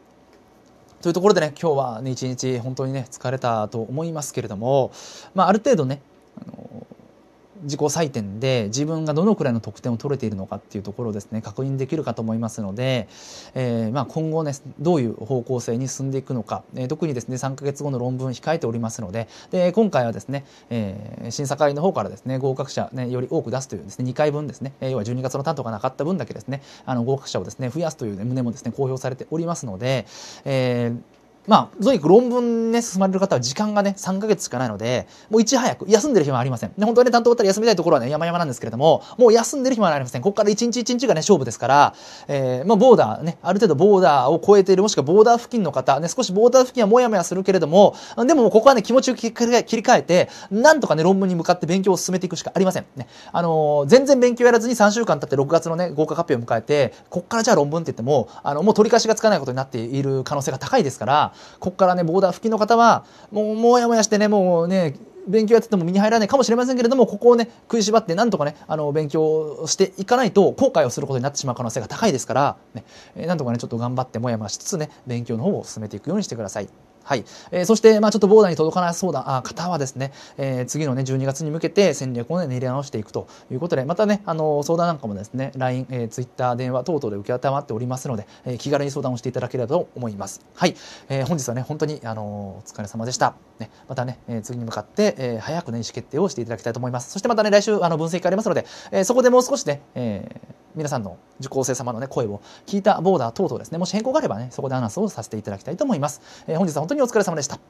A: というところでね今日はね一日本当にね疲れたと思いますけれども、まあ、ある程度ねあの自己採点で自分がどのくらいの得点を取れているのかっていうところをですね確認できるかと思いますので、えー、まあ今後ねどういう方向性に進んでいくのか、えー、特にですね3か月後の論文控えておりますのでで今回はですね、えー、審査会の方からですね合格者、ね、より多く出すというですね2回分ですね要は12月の担当がなかった分だけですねあの合格者をですね増やすという、ね、旨もですね公表されておりますので、えー、まあ、とにかく論文ね、進まれる方は時間がね、3か月しかないので、もういち早く、休んでる暇はありません。ね、本当はね、担当終わったら休みたいところはね、山々なんですけれども、もう休んでる暇はありません。ここから一日一日がね、勝負ですから、えー、まあ、ボーダーね、ある程度ボーダーを超えている、もしくはボーダー付近の方、ね、少しボーダー付近はもやもやするけれども、でもここはね、気持ちを切り替えて、なんとかね、論文に向かって勉強を進めていくしかありません。ね、あのー、全然勉強やらずに3週間経って6月のね、合格発表を迎えて、ここからじゃあ論文って言っても、あの、もう取り返しがつかないことになっている可能性が高いですから、ここからねボーダー付近の方はもうもやもやしてねもうね勉強やってても身に入らないかもしれませんけれどもここをね食いしばってなんとかねあの勉強していかないと後悔をすることになってしまう可能性が高いですからね、なんとかねちょっと頑張ってもやもやしつつね勉強の方を進めていくようにしてください。はいえー、そして、まあ、ちょっとボーダーに届かなそうな方はですね、えー、次の、ね、12月に向けて戦略を、ね、練り直していくということでまたねあの相談なんかもですね LINE、えー、Twitter 電話等々で受けたまっておりますので、えー、気軽に相談をしていただければと思います。はいえー、本日はね本当に、あのお疲れ様でした、ね、またね、えー、次に向かって、えー、早く、ね、意思決定をしていただきたいと思いますそしてまたね来週あの分析がありますので、えー、そこでもう少しね、えー、皆さんの受講生様の、ね、声を聞いたボーダー等々ですねもし変更があればねそこでアナウンスをさせていただきたいと思います、えー、本日は本当にお疲れ様でした。